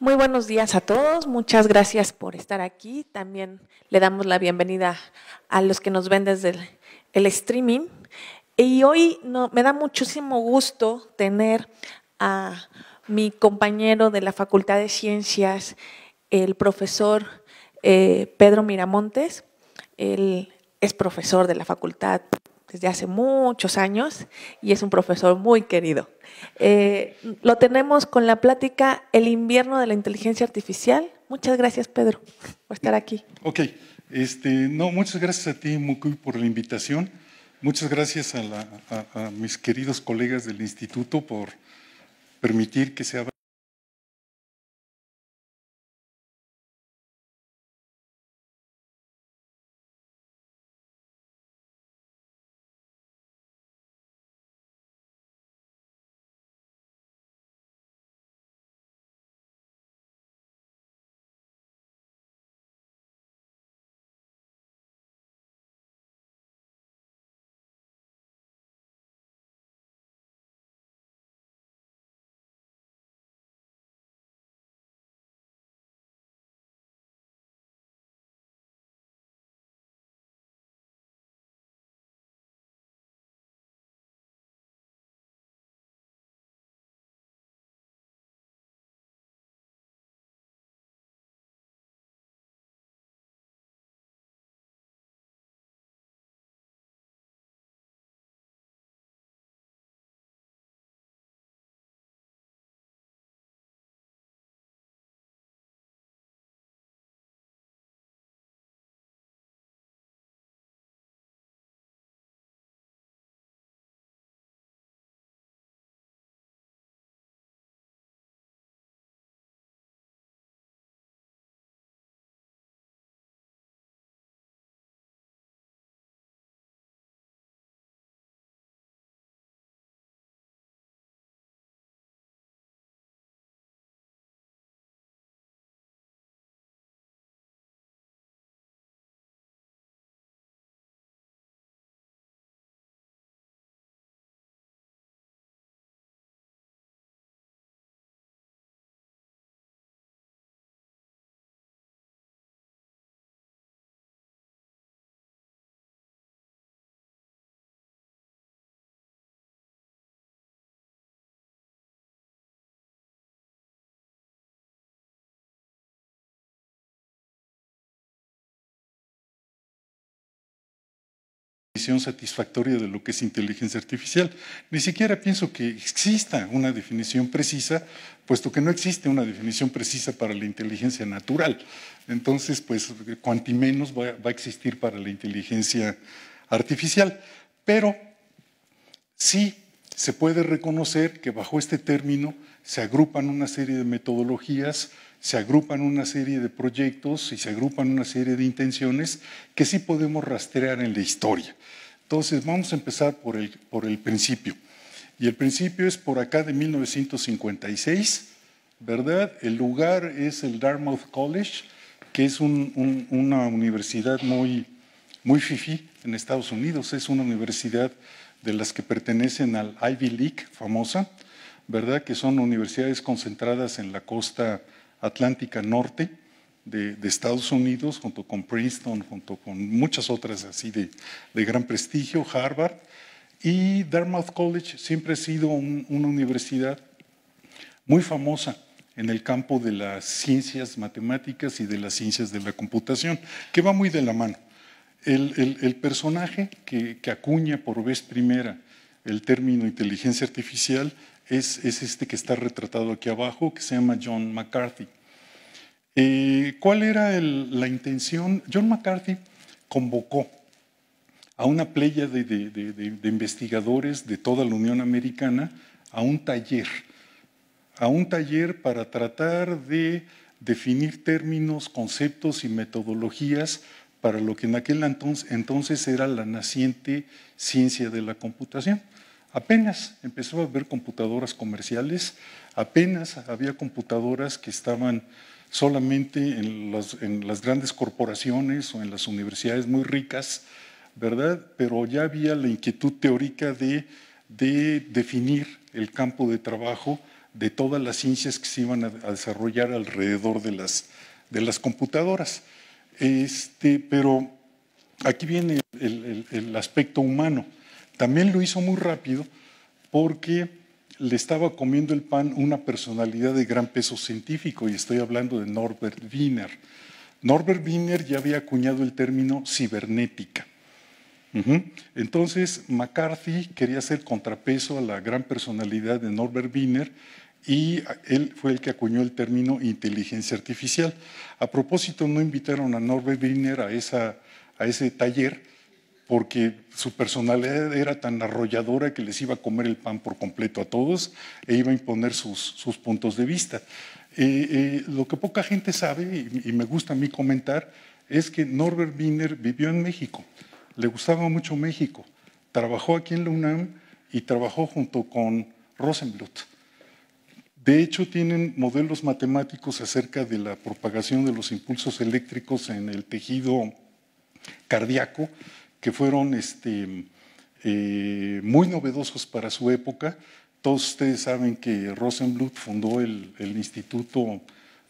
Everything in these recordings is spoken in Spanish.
Muy buenos días a todos, muchas gracias por estar aquí. También le damos la bienvenida a los que nos ven desde el, streaming. Y hoy me da muchísimo gusto tener a mi compañero de la Facultad de Ciencias, el profesor eh, Pedro Miramontes. Él es profesor de la Facultad desde hace muchos años y es un profesor muy querido. Eh, lo tenemos con la plática El invierno de la inteligencia artificial. Muchas gracias, Pedro, por estar aquí. Ok, este, no, muchas gracias a ti, Mukuy, por la invitación. Muchas gracias a, a mis queridos colegas del instituto por permitir que se abra. satisfactoria de lo que es inteligencia artificial. Ni siquiera pienso que exista una definición precisa, puesto que no existe una definición precisa para la inteligencia natural. Entonces, pues, cuanti menos va, va a existir para la inteligencia artificial. Pero sí se puede reconocer que bajo este término se agrupan una serie de metodologías, se agrupan una serie de proyectos y se agrupan una serie de intenciones que sí podemos rastrear en la historia. Entonces, vamos a empezar por el, principio. Y el principio es por acá de 1956, ¿verdad? El lugar es el Dartmouth College, que es una universidad muy, muy fifí en Estados Unidos. Es una universidad de las que pertenecen al Ivy League, famosa, ¿verdad? Que son universidades concentradas en la costa atlántica norte de, Estados Unidos, junto con Princeton, junto con muchas otras así de, de gran prestigio, Harvard. Y Dartmouth College siempre ha sido una universidad muy famosa en el campo de las ciencias matemáticas y de las ciencias de la computación, que va muy de la mano. El, el, el personaje que, que, acuña por vez primera el término inteligencia artificial es, es este que está retratado aquí abajo, que se llama John McCarthy. ¿Cuál era la intención? John McCarthy convocó a una playa de, investigadores de toda la Unión Americana a un taller, a un taller para tratar de definir términos, conceptos y metodologías para lo que en aquel entonces, entonces era la naciente ciencia de la computación. Apenas empezó a haber computadoras comerciales, apenas había computadoras que estaban solamente en las, grandes corporaciones o en las universidades muy ricas, ¿verdad? Pero ya había la inquietud teórica de, definir el campo de trabajo de todas las ciencias que se iban a, desarrollar alrededor de las, computadoras. Este, pero aquí viene el, aspecto humano. También lo hizo muy rápido porque le estaba comiendo el pan una personalidad de gran peso científico, y estoy hablando de Norbert Wiener. Norbert Wiener ya había acuñado el término cibernética. Entonces, McCarthy quería ser contrapeso a la gran personalidad de Norbert Wiener y él fue el que acuñó el término inteligencia artificial. A propósito, no invitaron a Norbert Wiener a, esa, a ese taller porque su personalidad era tan arrolladora que les iba a comer el pan por completo a todos e iba a imponer sus, puntos de vista. Eh, eh, lo que poca gente sabe, y, y, me gusta a mí comentar, es que Norbert Wiener vivió en México, le gustaba mucho México, trabajó aquí en la UNAM y trabajó junto con Rosenbluth. De hecho, tienen modelos matemáticos acerca de la propagación de los impulsos eléctricos en el tejido cardíaco que fueron este, eh, muy novedosos para su época. Todos ustedes saben que Rosenbluth fundó el, Instituto,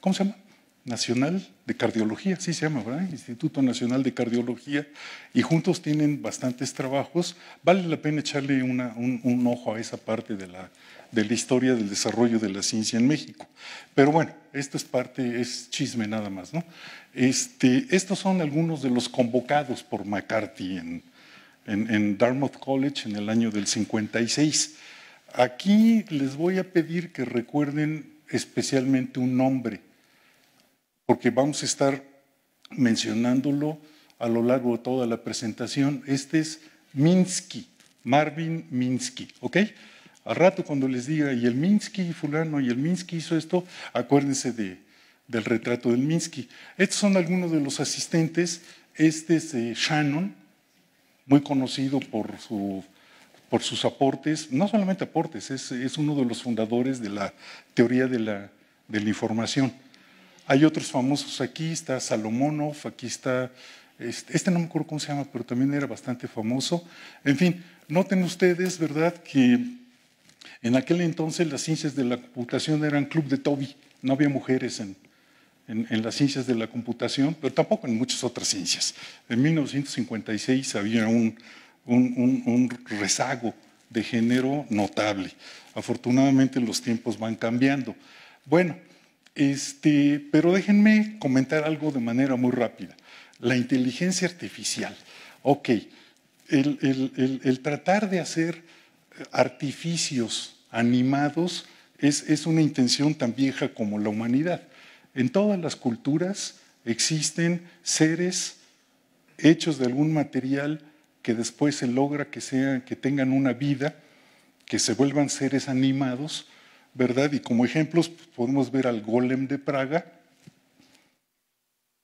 ¿cómo se llama? Nacional de Cardiología, sí se llama, ¿verdad? Instituto Nacional de Cardiología, y juntos tienen bastantes trabajos. Vale la pena echarle una, un, ojo a esa parte de la, de la historia del desarrollo de la ciencia en México. Pero bueno, esto es parte, es chisme nada más. ¿no? Este, estos son algunos de los convocados por McCarthy en, en, en Dartmouth College en el año del 56. Aquí les voy a pedir que recuerden especialmente un nombre, porque vamos a estar mencionándolo a lo largo de toda la presentación. Este es Minsky, Marvin Minsky, ¿ok? Al rato cuando les diga, y el Minsky, fulano, y el Minsky hizo esto, acuérdense de, del retrato del Minsky. Estos son algunos de los asistentes. Este es eh, Shannon, muy conocido por, su, por sus aportes, no solamente aportes, es, uno de los fundadores de la teoría de la, de la información. Hay otros famosos aquí, está Salomonov, aquí está, este, este, no me acuerdo cómo se llama, pero también era bastante famoso. En fin, noten ustedes, ¿verdad?, que en aquel entonces las ciencias de la computación eran club de Toby, no había mujeres en, en, las ciencias de la computación, pero tampoco en muchas otras ciencias. En 1956 había un, un, un, un rezago de género notable. Afortunadamente los tiempos van cambiando. Bueno, este, pero déjenme comentar algo de manera muy rápida. La inteligencia artificial. Ok, el, el, el tratar de hacer artificios animados es, una intención tan vieja como la humanidad. En todas las culturas existen seres hechos de algún material que después se logra que, sean, que tengan una vida, que se vuelvan seres animados, ¿verdad? Y como ejemplos pues, podemos ver al golem de Praga,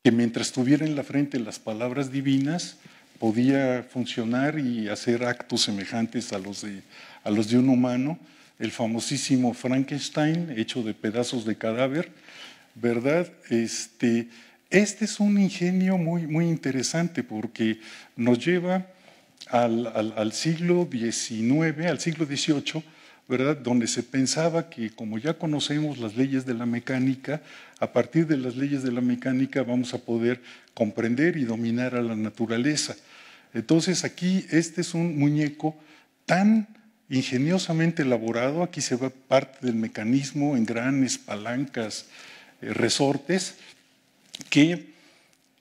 que mientras tuviera en la frente las palabras divinas, podía funcionar y hacer actos semejantes a los de, a los de un humano, el famosísimo Frankenstein hecho de pedazos de cadáver, ¿verdad? Este, este es un ingenio muy, muy interesante porque nos lleva al, al siglo XIX, al siglo XVIII, ¿verdad? Donde se pensaba que como ya conocemos las leyes de la mecánica, a partir de las leyes de la mecánica vamos a poder comprender y dominar a la naturaleza. Entonces aquí este es un muñeco tan ingeniosamente elaborado, aquí se ve parte del mecanismo, en grandes palancas, eh, resortes, que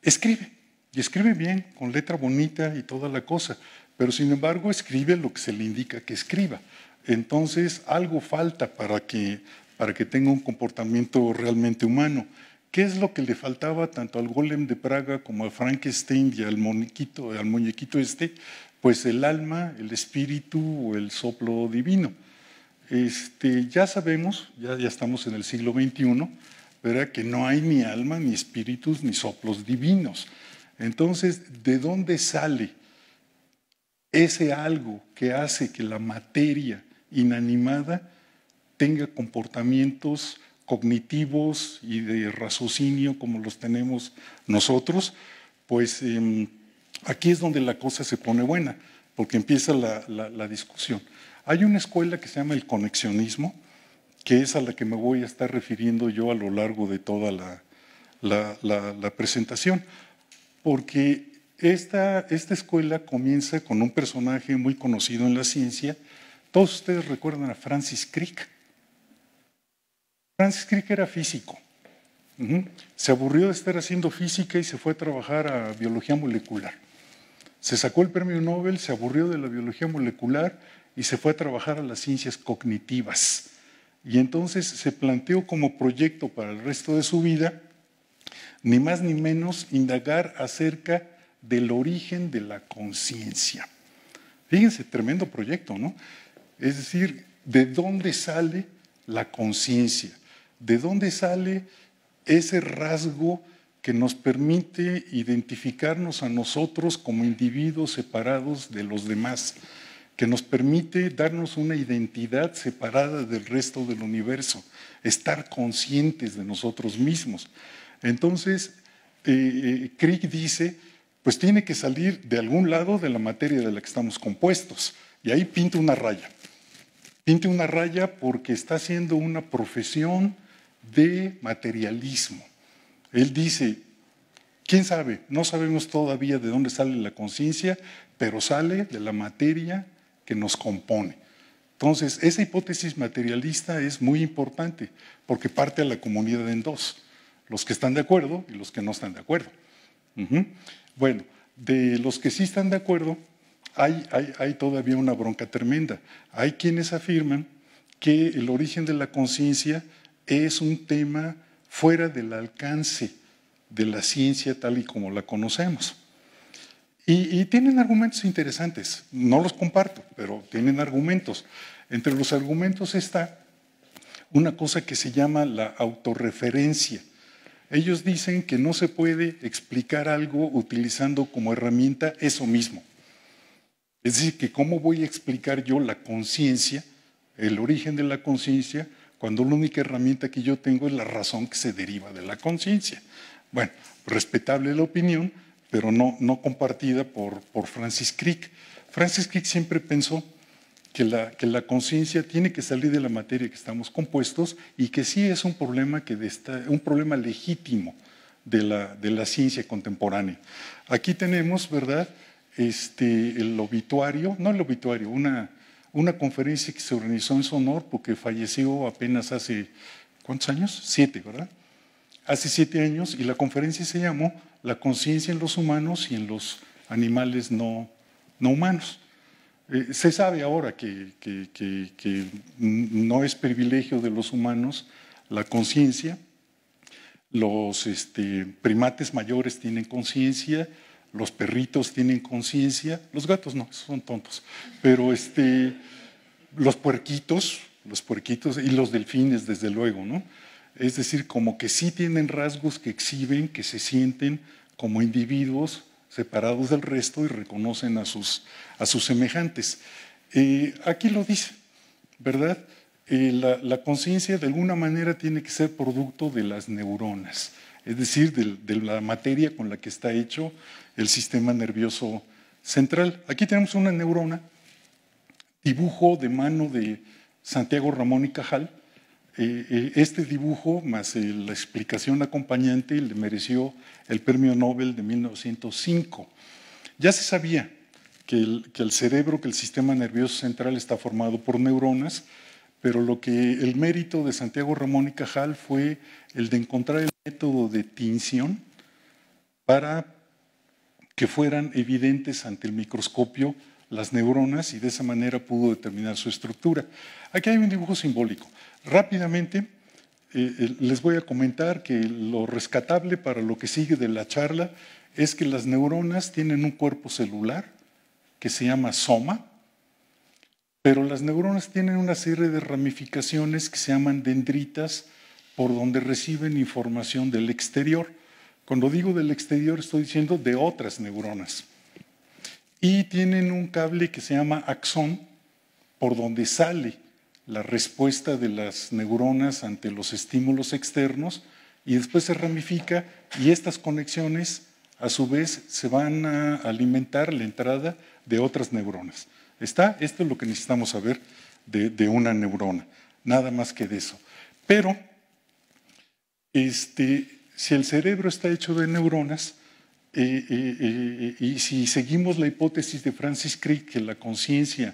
escribe, y escribe bien, con letra bonita y toda la cosa, pero sin embargo escribe lo que se le indica que escriba. Entonces, algo falta para que, para que tenga un comportamiento realmente humano. ¿Qué es lo que le faltaba tanto al golem de Praga como a Frankenstein y al muñequito, al muñequito este? Pues el alma, el espíritu o el soplo divino. Este, ya sabemos, ya, ya estamos en el siglo XXI, ¿verdad? que no hay ni alma, ni espíritus, ni soplos divinos. Entonces, ¿de dónde sale ese algo que hace que la materia inanimada tenga comportamientos cognitivos y de raciocinio como los tenemos nosotros, pues em, aquí es donde la cosa se pone buena, porque empieza la, discusión. Hay una escuela que se llama el conexionismo, que es a la que me voy a estar refiriendo yo a lo largo de toda la, presentación, porque esta, escuela comienza con un personaje muy conocido en la ciencia todos ustedes recuerdan a Francis Crick. Francis Crick era físico. Se aburrió de estar haciendo física y se fue a trabajar a biología molecular. Se sacó el premio Nobel, se aburrió de la biología molecular y se fue a trabajar a las ciencias cognitivas. Y entonces se planteó como proyecto para el resto de su vida, ni más ni menos, indagar acerca del origen de la conciencia. Fíjense, tremendo proyecto, ¿no? Es decir, ¿de dónde sale la conciencia? ¿De dónde sale ese rasgo que nos permite identificarnos a nosotros como individuos separados de los demás? que nos permite darnos una identidad separada del resto del universo, estar conscientes de nosotros mismos. Entonces, Crick eh, eh, dice, pues tiene que salir de algún lado de la materia de la que estamos compuestos, y ahí pinta una raya. Pinte una raya porque está haciendo una profesión de materialismo. Él dice, ¿quién sabe? No sabemos todavía de dónde sale la conciencia, pero sale de la materia que nos compone. Entonces, esa hipótesis materialista es muy importante porque parte a la comunidad en dos, los que están de acuerdo y los que no están de acuerdo. Bueno, de los que sí están de acuerdo, hay, todavía una bronca tremenda. Hay quienes afirman que el origen de la conciencia es un tema fuera del alcance de la ciencia tal y como la conocemos. y, tienen argumentos interesantes, no los comparto, pero tienen argumentos. Entre los argumentos está una cosa que se llama la autorreferencia. Ellos dicen que no se puede explicar algo utilizando como herramienta eso mismo. Es decir, que cómo voy a explicar yo la conciencia, el origen de la conciencia, cuando la única herramienta que yo tengo es la razón que se deriva de la conciencia. Bueno, respetable la opinión, pero no, no compartida por, por Francis Crick. Francis Crick siempre pensó que la, que la conciencia tiene que salir de la materia que estamos compuestos y que sí es un problema, que un problema legítimo de la, de la ciencia contemporánea. Aquí tenemos, ¿verdad?, este, el obituario, no el obituario, una, una conferencia que se organizó en su honor porque falleció apenas hace, ¿cuántos años? Siete, ¿verdad? Hace siete años y la conferencia se llamó La conciencia en los humanos y en los animales no, no humanos. Eh, se sabe ahora que, que, no es privilegio de los humanos la conciencia. Los este, primates mayores tienen conciencia, los perritos tienen conciencia, los gatos no, son tontos, pero este, los puerquitos, los puerquitos y los delfines, desde luego, ¿no? Es decir, como que sí tienen rasgos que exhiben, que se sienten como individuos separados del resto y reconocen a sus, a sus semejantes. Eh, aquí lo dice, ¿verdad? Eh, la, conciencia de alguna manera tiene que ser producto de las neuronas, es decir, de la materia con la que está hecho el sistema nervioso central. Aquí tenemos una neurona, dibujo de mano de Santiago Ramón y Cajal. Eh, eh, este dibujo, más la explicación acompañante, le mereció el Premio Nobel de 1905. Ya se sabía que el, que el cerebro, que el sistema nervioso central está formado por neuronas, pero lo que el mérito de Santiago Ramón y Cajal fue el de encontrar el método de tinción para que fueran evidentes ante el microscopio las neuronas y de esa manera pudo determinar su estructura. Aquí hay un dibujo simbólico. Rápidamente eh, eh, les voy a comentar que lo rescatable para lo que sigue de la charla es que las neuronas tienen un cuerpo celular que se llama soma, pero las neuronas tienen una serie de ramificaciones que se llaman dendritas por donde reciben información del exterior. Cuando digo del exterior estoy diciendo de otras neuronas. Y tienen un cable que se llama axón, por donde sale la respuesta de las neuronas ante los estímulos externos y después se ramifica y estas conexiones a su vez se van a alimentar la entrada de otras neuronas. ¿Está? Esto es lo que necesitamos saber de, de una neurona, nada más que de eso. Pero este, si el cerebro está hecho de neuronas, y si seguimos la hipótesis de Francis Crick, que la conciencia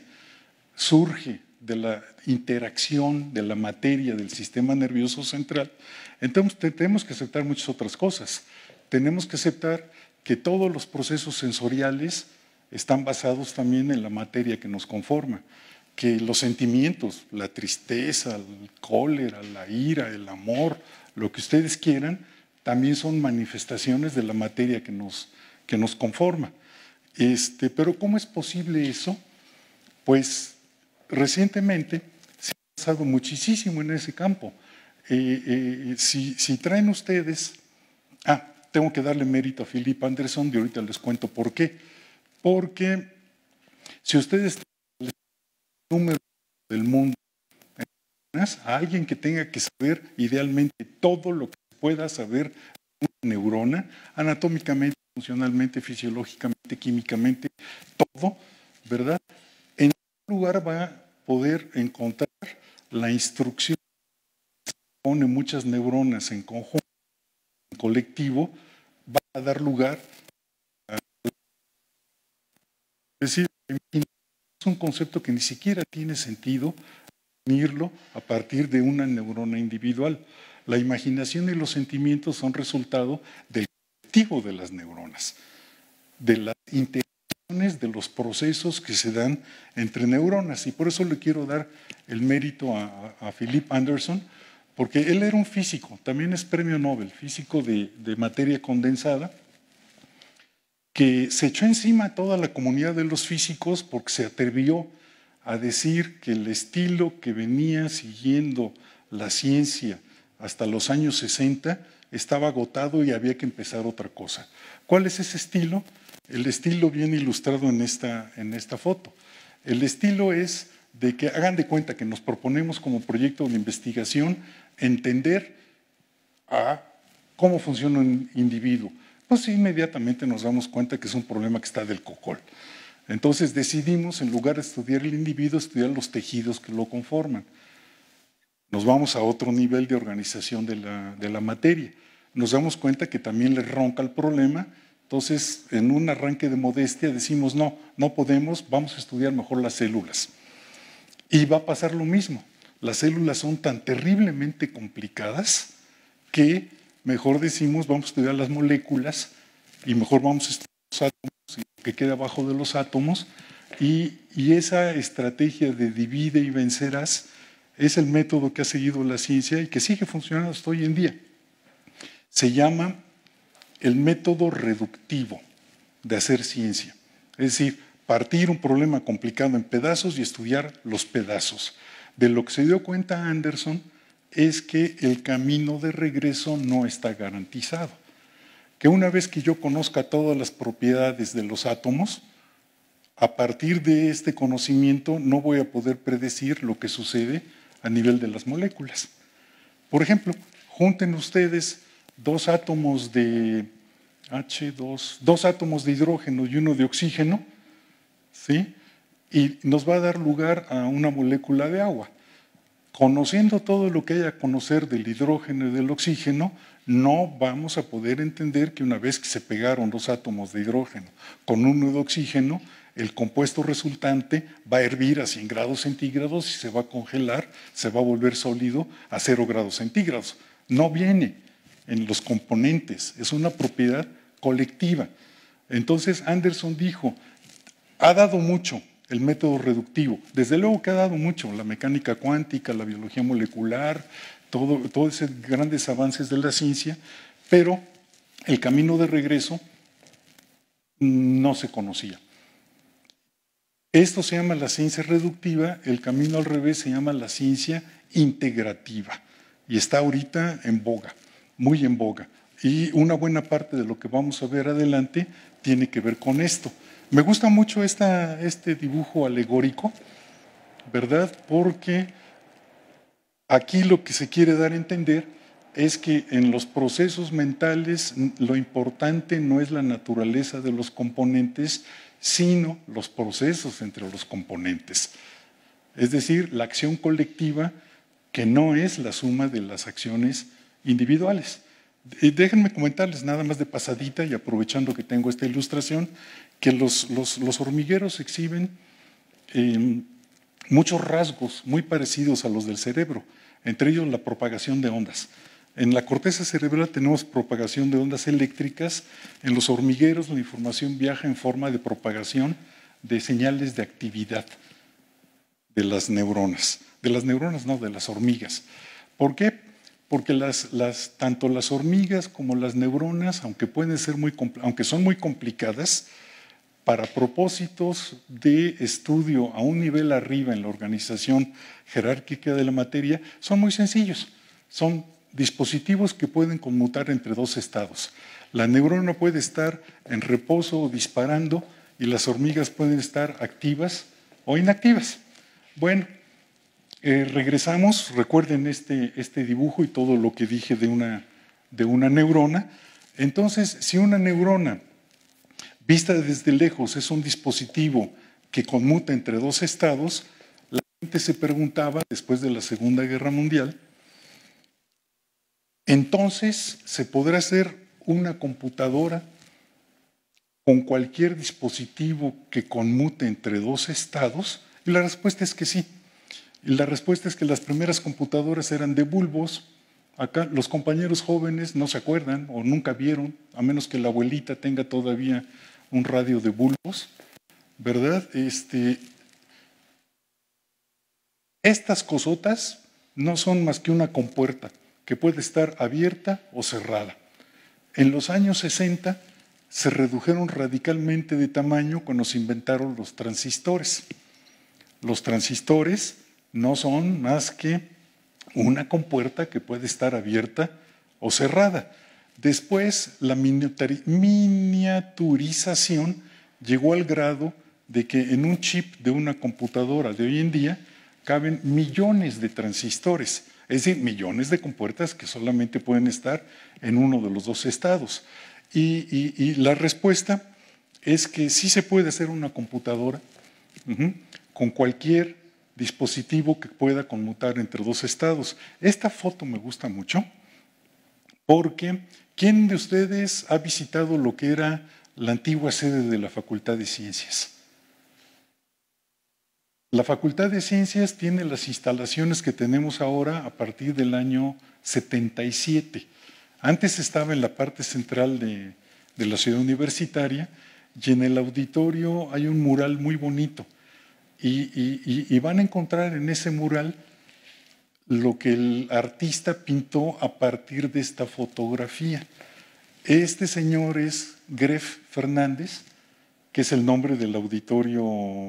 surge de la interacción de la materia del sistema nervioso central, entonces tenemos que aceptar muchas otras cosas. Tenemos que aceptar que todos los procesos sensoriales están basados también en la materia que nos conforma, que los sentimientos, la tristeza, el cólera, la ira, el amor, lo que ustedes quieran, también son manifestaciones de la materia que nos, que nos conforma. Este, pero ¿cómo es posible eso? Pues recientemente se ha pasado muchísimo en ese campo. Eh, eh, si, traen ustedes, ah, tengo que darle mérito a Philip Anderson, de ahorita les cuento por qué. Porque si ustedes traen el número del mundo, a alguien que tenga que saber idealmente todo lo que pueda saber una neurona anatómicamente, funcionalmente, fisiológicamente, químicamente, todo, ¿verdad? En algún lugar va a poder encontrar la instrucción que pone muchas neuronas en conjunto, en colectivo, va a dar lugar a... Es decir, es un concepto que ni siquiera tiene sentido unirlo a partir de una neurona individual. La imaginación y los sentimientos son resultado del activo de las neuronas, de las interacciones, de los procesos que se dan entre neuronas. Y por eso le quiero dar el mérito a, Philip Anderson, porque él era un físico, también es premio Nobel, físico de, de materia condensada, que se echó encima a toda la comunidad de los físicos porque se atrevió a decir que el estilo que venía siguiendo la ciencia hasta los años 60 estaba agotado y había que empezar otra cosa. ¿Cuál es ese estilo? El estilo bien ilustrado en esta, foto. El estilo es de que hagan de cuenta que nos proponemos como proyecto de investigación entender a cómo funciona un individuo. Pues inmediatamente nos damos cuenta que es un problema que está del cocol. Entonces decidimos, en lugar de estudiar el individuo, estudiar los tejidos que lo conforman nos vamos a otro nivel de organización de la, materia. Nos damos cuenta que también le ronca el problema, entonces en un arranque de modestia decimos, no, no podemos, vamos a estudiar mejor las células. Y va a pasar lo mismo, las células son tan terriblemente complicadas que mejor decimos, vamos a estudiar las moléculas y mejor vamos a estudiar los átomos y lo que queda abajo de los átomos. y esa estrategia de divide y vencerás, es el método que ha seguido la ciencia y que sigue funcionando hasta hoy en día. Se llama el método reductivo de hacer ciencia. Es decir, partir un problema complicado en pedazos y estudiar los pedazos. De lo que se dio cuenta Anderson es que el camino de regreso no está garantizado. Que una vez que yo conozca todas las propiedades de los átomos, a partir de este conocimiento no voy a poder predecir lo que sucede a nivel de las moléculas. Por ejemplo, junten ustedes dos átomos de H2, dos átomos de hidrógeno y uno de oxígeno, y nos va a dar lugar a una molécula de agua. Conociendo todo lo que hay a conocer del hidrógeno y del oxígeno, no vamos a poder entender que una vez que se pegaron dos átomos de hidrógeno con uno de oxígeno, el compuesto resultante va a hervir a 100 grados centígrados y se va a congelar, se va a volver sólido a 0 grados centígrados. No viene en los componentes, es una propiedad colectiva. Entonces Anderson dijo, ha dado mucho el método reductivo, desde luego que ha dado mucho, la mecánica cuántica, la biología molecular, todos esos grandes avances de la ciencia, pero el camino de regreso no se conocía. Esto se llama la ciencia reductiva, el camino al revés se llama la ciencia integrativa y está ahorita en boga, muy en boga. Y una buena parte de lo que vamos a ver adelante tiene que ver con esto. Me gusta mucho esta, este dibujo alegórico, ¿verdad? Porque aquí lo que se quiere dar a entender es que en los procesos mentales lo importante no es la naturaleza de los componentes, sino los procesos entre los componentes. Es decir, la acción colectiva que no es la suma de las acciones individuales. déjenme comentarles nada más de pasadita y aprovechando que tengo esta ilustración, que los, hormigueros exhiben em, muchos rasgos muy parecidos a los del cerebro, entre ellos la propagación de ondas. En la corteza cerebral tenemos propagación de ondas eléctricas, en los hormigueros la información viaja en forma de propagación de señales de actividad de las neuronas, de las neuronas no, de las hormigas. ¿Por qué? Porque las, las, tanto las hormigas como las neuronas, aunque, pueden ser muy, aunque son muy complicadas, para propósitos de estudio a un nivel arriba en la organización jerárquica de la materia, son muy sencillos. Son dispositivos que pueden conmutar entre dos estados. La neurona puede estar en reposo o disparando y las hormigas pueden estar activas o inactivas. Bueno, eh, regresamos, recuerden este, este, dibujo y todo lo que dije de una, de una neurona. Entonces, si una neurona vista desde lejos es un dispositivo que conmuta entre dos estados, la gente se preguntaba después de la Segunda Guerra Mundial, entonces se podrá hacer una computadora con cualquier dispositivo que conmute entre dos estados? Y la respuesta es que sí. Y la respuesta es que las primeras computadoras eran de bulbos. Acá los compañeros jóvenes no se acuerdan o nunca vieron, a menos que la abuelita tenga todavía un radio de bulbos, ¿verdad? Este, estas cosotas no son más que una compuerta que puede estar abierta o cerrada. En los años 60 se redujeron radicalmente de tamaño cuando se inventaron los transistores. Los transistores no son más que una compuerta que puede estar abierta o cerrada. Después, la miniaturización llegó al grado de que en un chip de una computadora de hoy en día caben millones de transistores. Es decir, millones de compuertas que solamente pueden estar en uno de los dos estados. Y, la respuesta es que sí se puede hacer una computadora con cualquier dispositivo que pueda conmutar entre dos estados. Esta foto me gusta mucho porque ¿quién de ustedes ha visitado lo que era la antigua sede de la Facultad de Ciencias? La Facultad de Ciencias tiene las instalaciones que tenemos ahora a partir del año 77. Antes estaba en la parte central de, la ciudad universitaria y en el auditorio hay un mural muy bonito. Y, van a encontrar en ese mural lo que el artista pintó a partir de esta fotografía. Este señor es Gref Fernández, que es el nombre del auditorio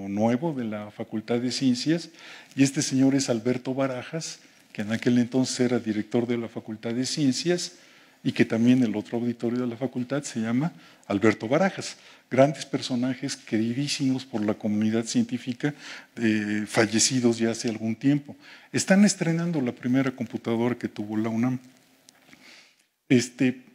nuevo de la Facultad de Ciencias, y este señor es Alberto Barajas, que en aquel entonces era director de la Facultad de Ciencias, y que también el otro auditorio de la facultad se llama Alberto Barajas. Grandes personajes queridísimos por la comunidad científica, eh, fallecidos ya hace algún tiempo. Están estrenando la primera computadora que tuvo la UNAM. Este,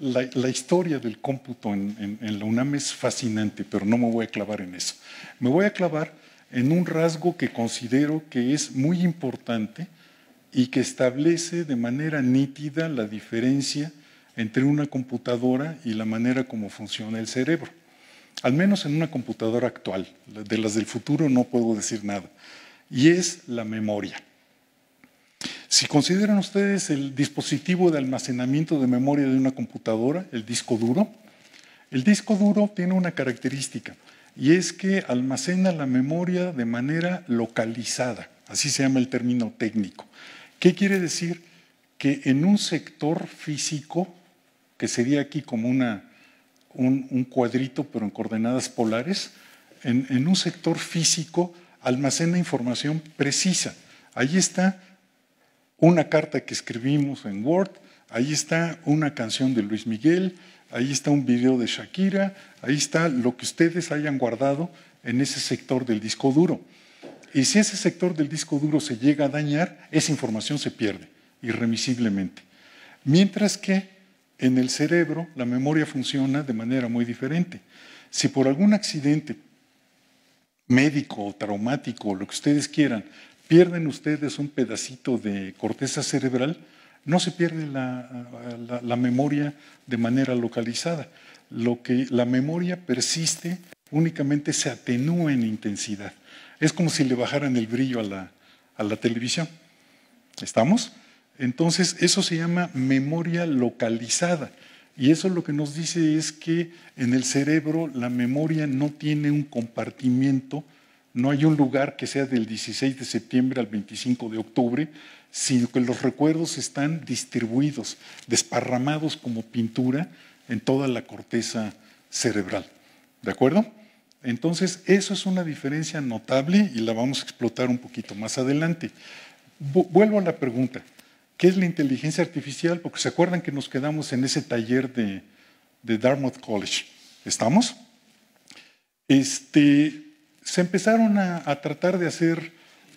la, historia del cómputo en, en, la UNAM es fascinante, pero no me voy a clavar en eso. Me voy a clavar en un rasgo que considero que es muy importante y que establece de manera nítida la diferencia entre una computadora y la manera como funciona el cerebro. Al menos en una computadora actual, de las del futuro no puedo decir nada. Y es la memoria. Si consideran ustedes el dispositivo de almacenamiento de memoria de una computadora, el disco duro, el disco duro tiene una característica y es que almacena la memoria de manera localizada, así se llama el término técnico. ¿Qué quiere decir? Que en un sector físico, que sería aquí como una, un, cuadrito pero en coordenadas polares, en, en un sector físico almacena información precisa. Ahí está una carta que escribimos en Word, ahí está una canción de Luis Miguel, ahí está un video de Shakira, ahí está lo que ustedes hayan guardado en ese sector del disco duro. Y si ese sector del disco duro se llega a dañar, esa información se pierde irremisiblemente. Mientras que en el cerebro la memoria funciona de manera muy diferente. Si por algún accidente médico o traumático, lo que ustedes quieran, pierden ustedes un pedacito de corteza cerebral, no se pierde la, memoria de manera localizada. Lo que la memoria persiste únicamente se atenúa en intensidad. Es como si le bajaran el brillo a la, a la televisión. ¿Estamos? Entonces, eso se llama memoria localizada. Y eso lo que nos dice es que en el cerebro la memoria no tiene un compartimiento no hay un lugar que sea del 16 de septiembre al 25 de octubre, sino que los recuerdos están distribuidos, desparramados como pintura en toda la corteza cerebral. ¿De acuerdo? Entonces, eso es una diferencia notable y la vamos a explotar un poquito más adelante. Vuelvo a la pregunta, ¿qué es la inteligencia artificial? Porque se acuerdan que nos quedamos en ese taller de, Dartmouth College. ¿Estamos? Este, se empezaron a, tratar de hacer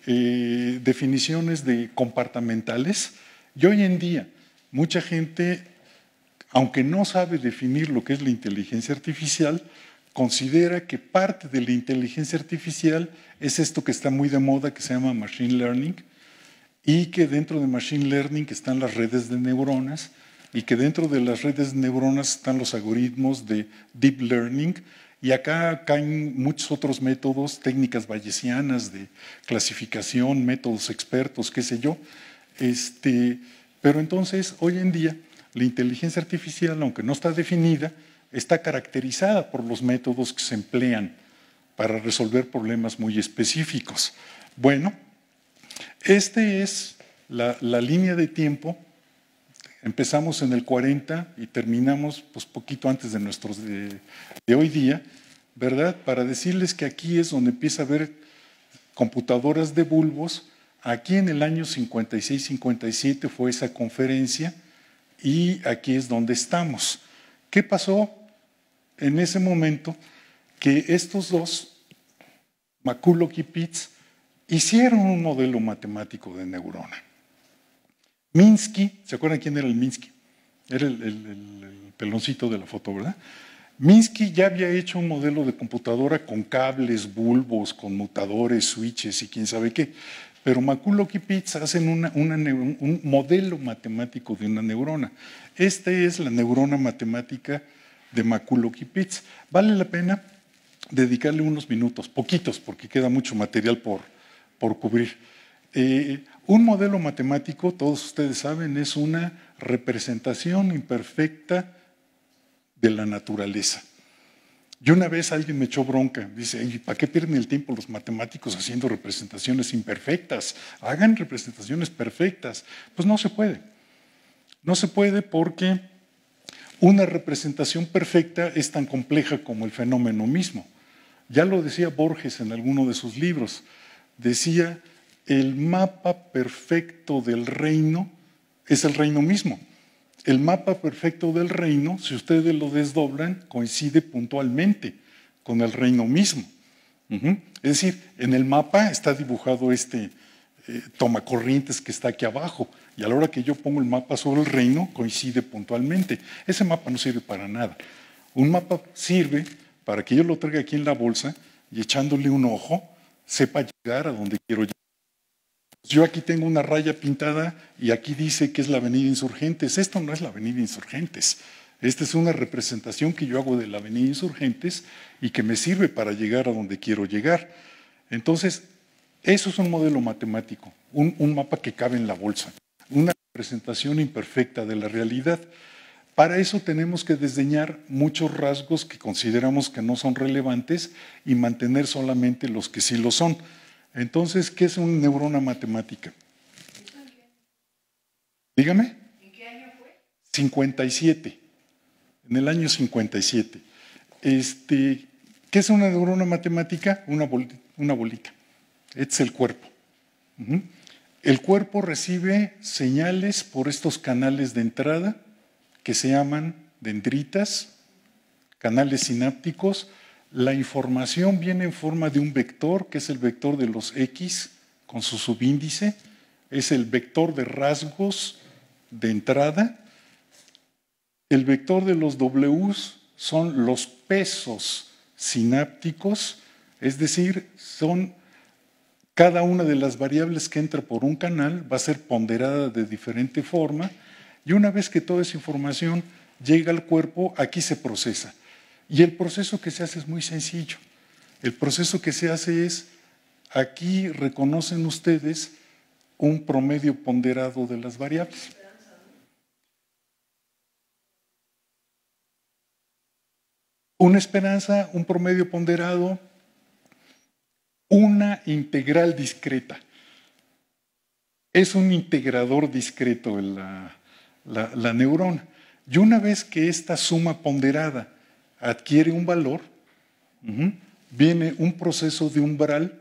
eh, definiciones de compartamentales y hoy en día mucha gente, aunque no sabe definir lo que es la inteligencia artificial, considera que parte de la inteligencia artificial es esto que está muy de moda, que se llama Machine Learning, y que dentro de Machine Learning están las redes de neuronas, y que dentro de las redes de neuronas están los algoritmos de Deep Learning, y acá caen muchos otros métodos, técnicas bayesianas de clasificación, métodos expertos, qué sé yo. Este, pero entonces, hoy en día, la inteligencia artificial, aunque no está definida, está caracterizada por los métodos que se emplean para resolver problemas muy específicos. Bueno, esta es la, la línea de tiempo Empezamos en el 40 y terminamos pues poquito antes de nuestros de, de hoy día, ¿verdad? Para decirles que aquí es donde empieza a haber computadoras de bulbos. Aquí en el año 56-57 fue esa conferencia y aquí es donde estamos. ¿Qué pasó en ese momento? Que estos dos, McCulloch y Pitts, hicieron un modelo matemático de neurona. Minsky, ¿se acuerdan quién era el Minsky? Era el, peloncito de la foto, ¿verdad? Minsky ya había hecho un modelo de computadora con cables, bulbos, conmutadores, switches y quién sabe qué. Pero McCulloch y Pitts hacen un modelo matemático de una neurona. Esta es la neurona matemática de McCulloch y Pitts. Vale la pena dedicarle unos minutos, poquitos, porque queda mucho material por, por cubrir. Eh, un modelo matemático, todos ustedes saben, es una representación imperfecta de la naturaleza. Y una vez alguien me echó bronca, dice, ¿y para qué pierden el tiempo los matemáticos haciendo representaciones imperfectas? Hagan representaciones perfectas. Pues no se puede. No se puede porque una representación perfecta es tan compleja como el fenómeno mismo. Ya lo decía Borges en alguno de sus libros. Decía el mapa perfecto del reino es el reino mismo. El mapa perfecto del reino, si ustedes lo desdoblan, coincide puntualmente con el reino mismo. Es decir, en el mapa está dibujado este eh, toma corrientes que está aquí abajo, y a la hora que yo pongo el mapa sobre el reino, coincide puntualmente. Ese mapa no sirve para nada. Un mapa sirve para que yo lo traiga aquí en la bolsa y echándole un ojo, sepa llegar a donde quiero llegar. Pues yo aquí tengo una raya pintada y aquí dice que es la Avenida Insurgentes. Esto no es la Avenida Insurgentes. Esta es una representación que yo hago de la Avenida Insurgentes y que me sirve para llegar a donde quiero llegar. Entonces, eso es un modelo matemático, un, mapa que cabe en la bolsa, una representación imperfecta de la realidad. Para eso tenemos que desdeñar muchos rasgos que consideramos que no son relevantes y mantener solamente los que sí lo son. Entonces, ¿qué es una neurona matemática? Dígame. ¿En qué año fue? 57. En el año 57. Este, ¿Qué es una neurona matemática? Una, bolita. Este es el cuerpo. El cuerpo recibe señales por estos canales de entrada que se llaman dendritas, canales sinápticos, la información viene en forma de un vector, que es el vector de los X con su subíndice, es el vector de rasgos de entrada. El vector de los W son los pesos sinápticos, es decir, son cada una de las variables que entra por un canal va a ser ponderada de diferente forma y una vez que toda esa información llega al cuerpo, aquí se procesa. Y el proceso que se hace es muy sencillo. El proceso que se hace es, aquí reconocen ustedes un promedio ponderado de las variables. Una esperanza, un promedio ponderado, una integral discreta. Es un integrador discreto la, la neurona. Y una vez que esta suma ponderada adquiere un valor, viene un proceso de umbral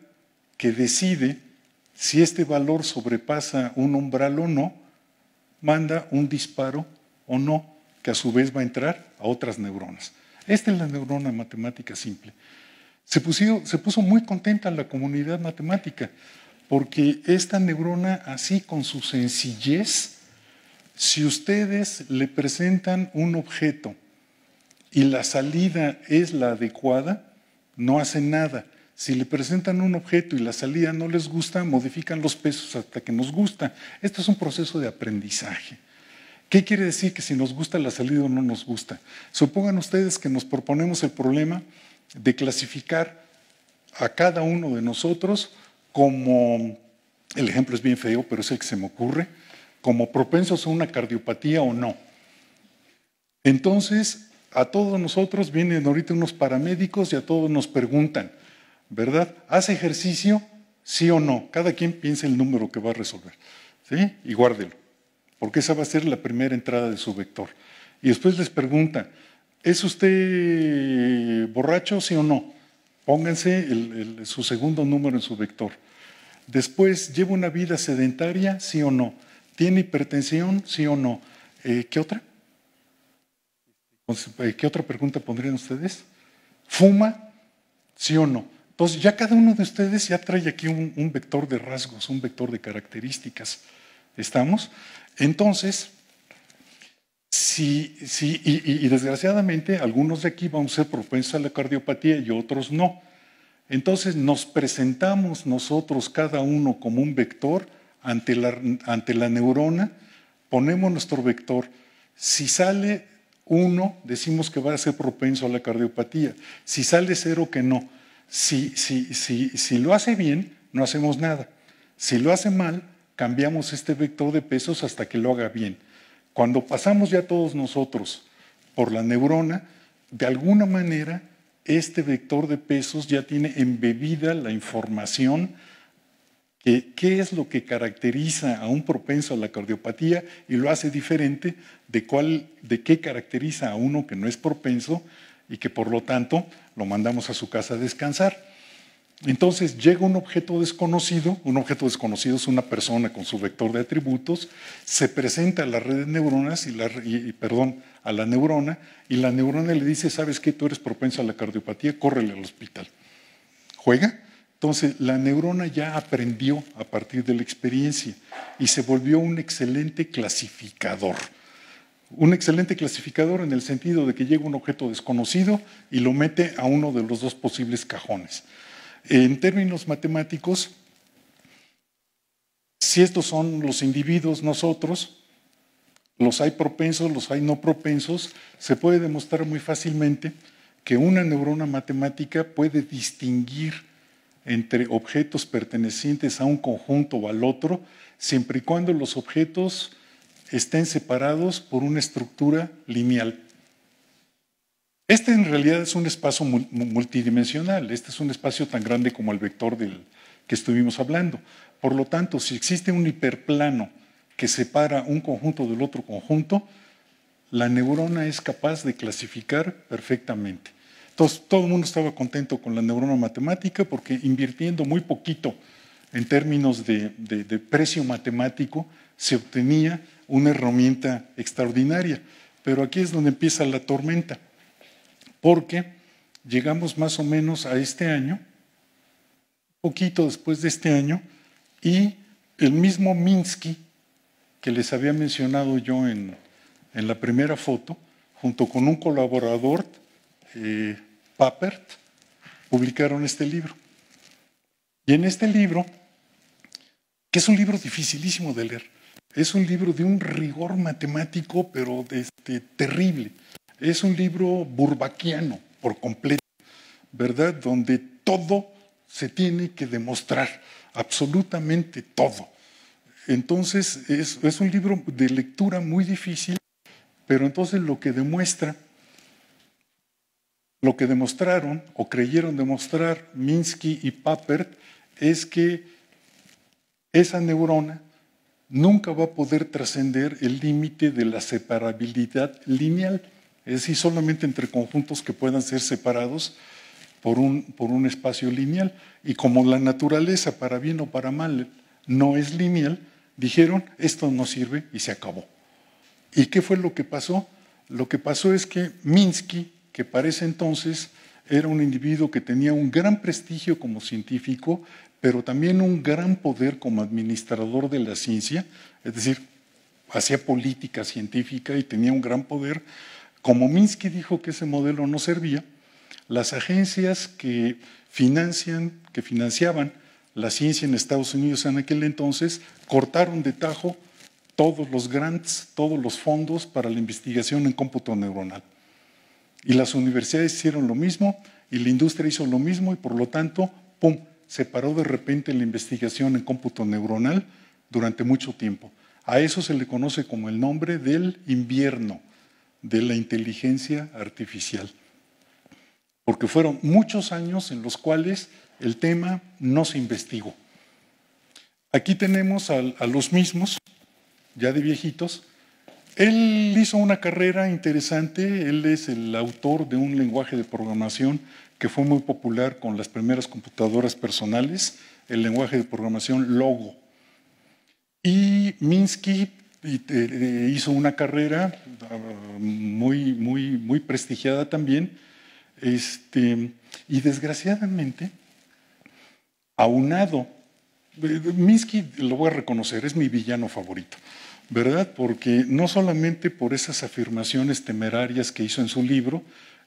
que decide si este valor sobrepasa un umbral o no, manda un disparo o no, que a su vez va a entrar a otras neuronas. Esta es la neurona matemática simple. Se, puso muy contenta la comunidad matemática, porque esta neurona, así con su sencillez, si ustedes le presentan un objeto, y la salida es la adecuada, no hace nada. Si le presentan un objeto y la salida no les gusta, modifican los pesos hasta que nos gusta. Esto es un proceso de aprendizaje. ¿Qué quiere decir que si nos gusta la salida o no nos gusta? Supongan ustedes que nos proponemos el problema de clasificar a cada uno de nosotros como, el ejemplo es bien feo, pero es el que se me ocurre, como propensos a una cardiopatía o no. Entonces, a todos nosotros vienen ahorita unos paramédicos y a todos nos preguntan, ¿verdad? ¿Hace ejercicio? Sí o no. Cada quien piensa el número que va a resolver. ¿Sí? Y guárdelo, porque esa va a ser la primera entrada de su vector. Y después les pregunta, ¿es usted borracho? Sí o no. Pónganse su segundo número en su vector. Después, ¿lleva una vida sedentaria? Sí o no. ¿Tiene hipertensión? Sí o no. Eh, ¿Qué otra? Pues, eh, ¿qué otra pregunta pondrían ustedes? ¿Fuma? ¿Sí o no? Entonces, ya cada uno de ustedes ya trae aquí un, vector de rasgos, un vector de características. ¿Estamos? Entonces, Sí, sí, y, desgraciadamente algunos de aquí vamos a ser propensos a la cardiopatía y otros no. Entonces nos presentamos nosotros cada uno como un vector ante la, ante la neurona, ponemos nuestro vector. Si sale uno, decimos que va a ser propenso a la cardiopatía. Si sale cero, que no. Si, si lo hace bien, no hacemos nada. Si lo hace mal, cambiamos este vector de pesos hasta que lo haga bien. Cuando pasamos ya todos nosotros por la neurona, de alguna manera este vector de pesos ya tiene embebida la información ¿Qué, es lo que caracteriza a un propenso a la cardiopatía y lo hace diferente de, cuál, de qué caracteriza a uno que no es propenso y que por lo tanto lo mandamos a su casa a descansar? Entonces llega un objeto desconocido, un objeto desconocido es una persona con su vector de atributos, se presenta a la red de neuronas y, la, perdón, a la neurona y la neurona le dice, sabes qué, tú eres propenso a la cardiopatía, córrele al hospital. Juega entonces, la neurona ya aprendió a partir de la experiencia y se volvió un excelente clasificador. Un excelente clasificador en el sentido de que llega un objeto desconocido y lo mete a uno de los dos posibles cajones. En términos matemáticos, si estos son los individuos, nosotros, los hay propensos, los hay no propensos, se puede demostrar muy fácilmente que una neurona matemática puede distinguir entre objetos pertenecientes a un conjunto o al otro, siempre y cuando los objetos estén separados por una estructura lineal. Este en realidad es un espacio multidimensional, este es un espacio tan grande como el vector del que estuvimos hablando. Por lo tanto, si existe un hiperplano que separa un conjunto del otro conjunto, la neurona es capaz de clasificar perfectamente. Entonces, todo el mundo estaba contento con la neurona matemática porque invirtiendo muy poquito en términos de, precio matemático, se obtenía una herramienta extraordinaria. Pero aquí es donde empieza la tormenta, porque llegamos más o menos a este año, poquito después de este año, y el mismo Minsky, que les había mencionado yo en, la primera foto, junto con un colaborador, eh, Papert publicaron este libro. Y en este libro, que es un libro dificilísimo de leer, es un libro de un rigor matemático, pero este, terrible. Es un libro burbaquiano por completo, ¿verdad? Donde todo se tiene que demostrar, absolutamente todo. Entonces, es, es un libro de lectura muy difícil, pero entonces lo que demuestra lo que demostraron o creyeron demostrar Minsky y Papert es que esa neurona nunca va a poder trascender el límite de la separabilidad lineal, es decir, solamente entre conjuntos que puedan ser separados por un, por un espacio lineal. Y como la naturaleza, para bien o para mal, no es lineal, dijeron, esto no sirve y se acabó. ¿Y qué fue lo que pasó? Lo que pasó es que Minsky que para ese entonces era un individuo que tenía un gran prestigio como científico, pero también un gran poder como administrador de la ciencia, es decir, hacía política científica y tenía un gran poder. Como Minsky dijo que ese modelo no servía, las agencias que financian, que financiaban la ciencia en Estados Unidos en aquel entonces, cortaron de tajo todos los grants, todos los fondos para la investigación en cómputo neuronal. Y las universidades hicieron lo mismo y la industria hizo lo mismo y por lo tanto, ¡pum!, se paró de repente la investigación en cómputo neuronal durante mucho tiempo. A eso se le conoce como el nombre del invierno de la inteligencia artificial, porque fueron muchos años en los cuales el tema no se investigó. Aquí tenemos a, a los mismos, ya de viejitos, él hizo una carrera interesante, él es el autor de un lenguaje de programación que fue muy popular con las primeras computadoras personales, el lenguaje de programación Logo. Y Minsky eh, eh, hizo una carrera ah, muy, muy, muy prestigiada también, este, y desgraciadamente, aunado, eh, Minsky, lo voy a reconocer, es mi villano favorito. ¿verdad? Porque no solamente por esas afirmaciones temerarias que hizo en su libro,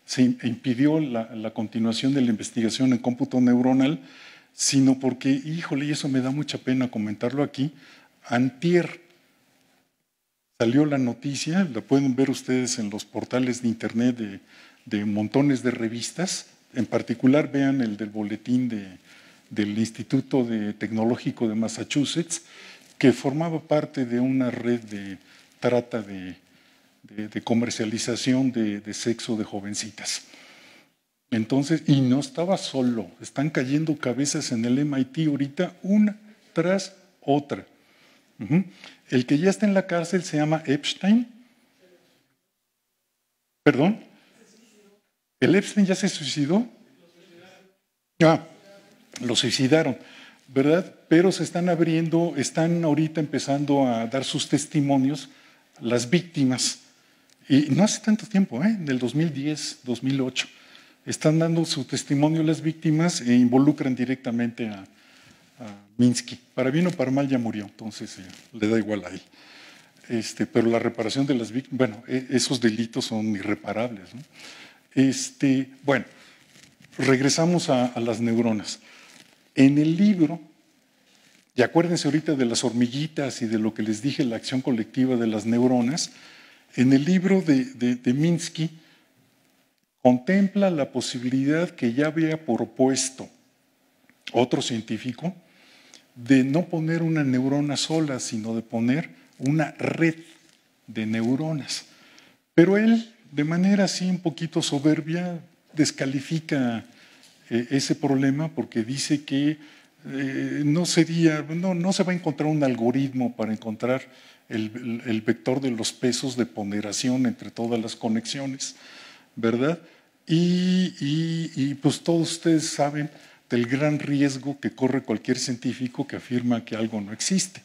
se impidió la, continuación de la investigación en cómputo neuronal, sino porque, híjole, y eso me da mucha pena comentarlo aquí, antier salió la noticia, la pueden ver ustedes en los portales de internet de, montones de revistas, en particular vean el del boletín del Instituto Tecnológico de Massachusetts, que formaba parte de una red de trata de, comercialización de, sexo de jovencitas. Entonces, y no estaba solo, están cayendo cabezas en el MIT ahorita una tras otra. El que ya está en la cárcel se llama Epstein. ¿Perdón? ¿El Epstein ya se suicidó? Ah, lo suicidaron, ¿verdad? pero se están abriendo, están ahorita empezando a dar sus testimonios las víctimas. Y no hace tanto tiempo, ¿eh? del 2010, 2008. Están dando su testimonio las víctimas e involucran directamente a, Minsky. Para bien o para mal ya murió, entonces eh, le da igual a él. Este, pero la reparación de las víctimas, bueno, e, esos delitos son irreparables. Este, bueno, regresamos a las neuronas. En el libro y acuérdense ahorita de las hormiguitas y de lo que les dije, la acción colectiva de las neuronas. En el libro de, Minsky contempla la posibilidad que ya había propuesto otro científico de no poner una neurona sola, sino de poner una red de neuronas. Pero él, de manera así un poquito soberbia, descalifica eh, ese problema porque dice que eh, no sería, no, se va a encontrar un algoritmo para encontrar el, vector de los pesos de ponderación entre todas las conexiones, ¿verdad? Y, y pues todos ustedes saben del gran riesgo que corre cualquier científico que afirma que algo no existe.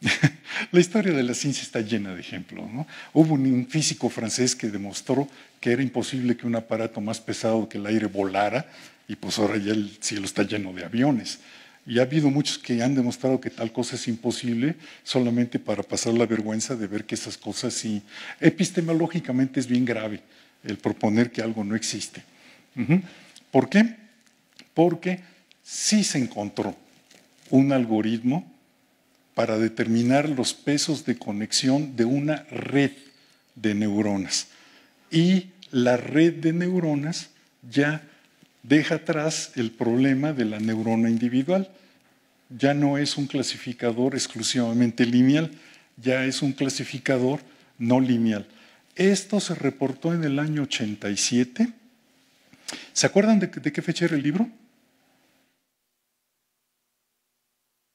la historia de la ciencia está llena de ejemplos. ¿no? Hubo un físico francés que demostró que era imposible que un aparato más pesado que el aire volara y pues ahora ya el cielo está lleno de aviones. Y ha habido muchos que han demostrado que tal cosa es imposible solamente para pasar la vergüenza de ver que esas cosas sí, epistemológicamente es bien grave el proponer que algo no existe. ¿Por qué? Porque sí se encontró un algoritmo para determinar los pesos de conexión de una red de neuronas. Y la red de neuronas ya deja atrás el problema de la neurona individual. Ya no es un clasificador exclusivamente lineal, ya es un clasificador no lineal. Esto se reportó en el año 87. ¿Se acuerdan de, qué fecha era el libro?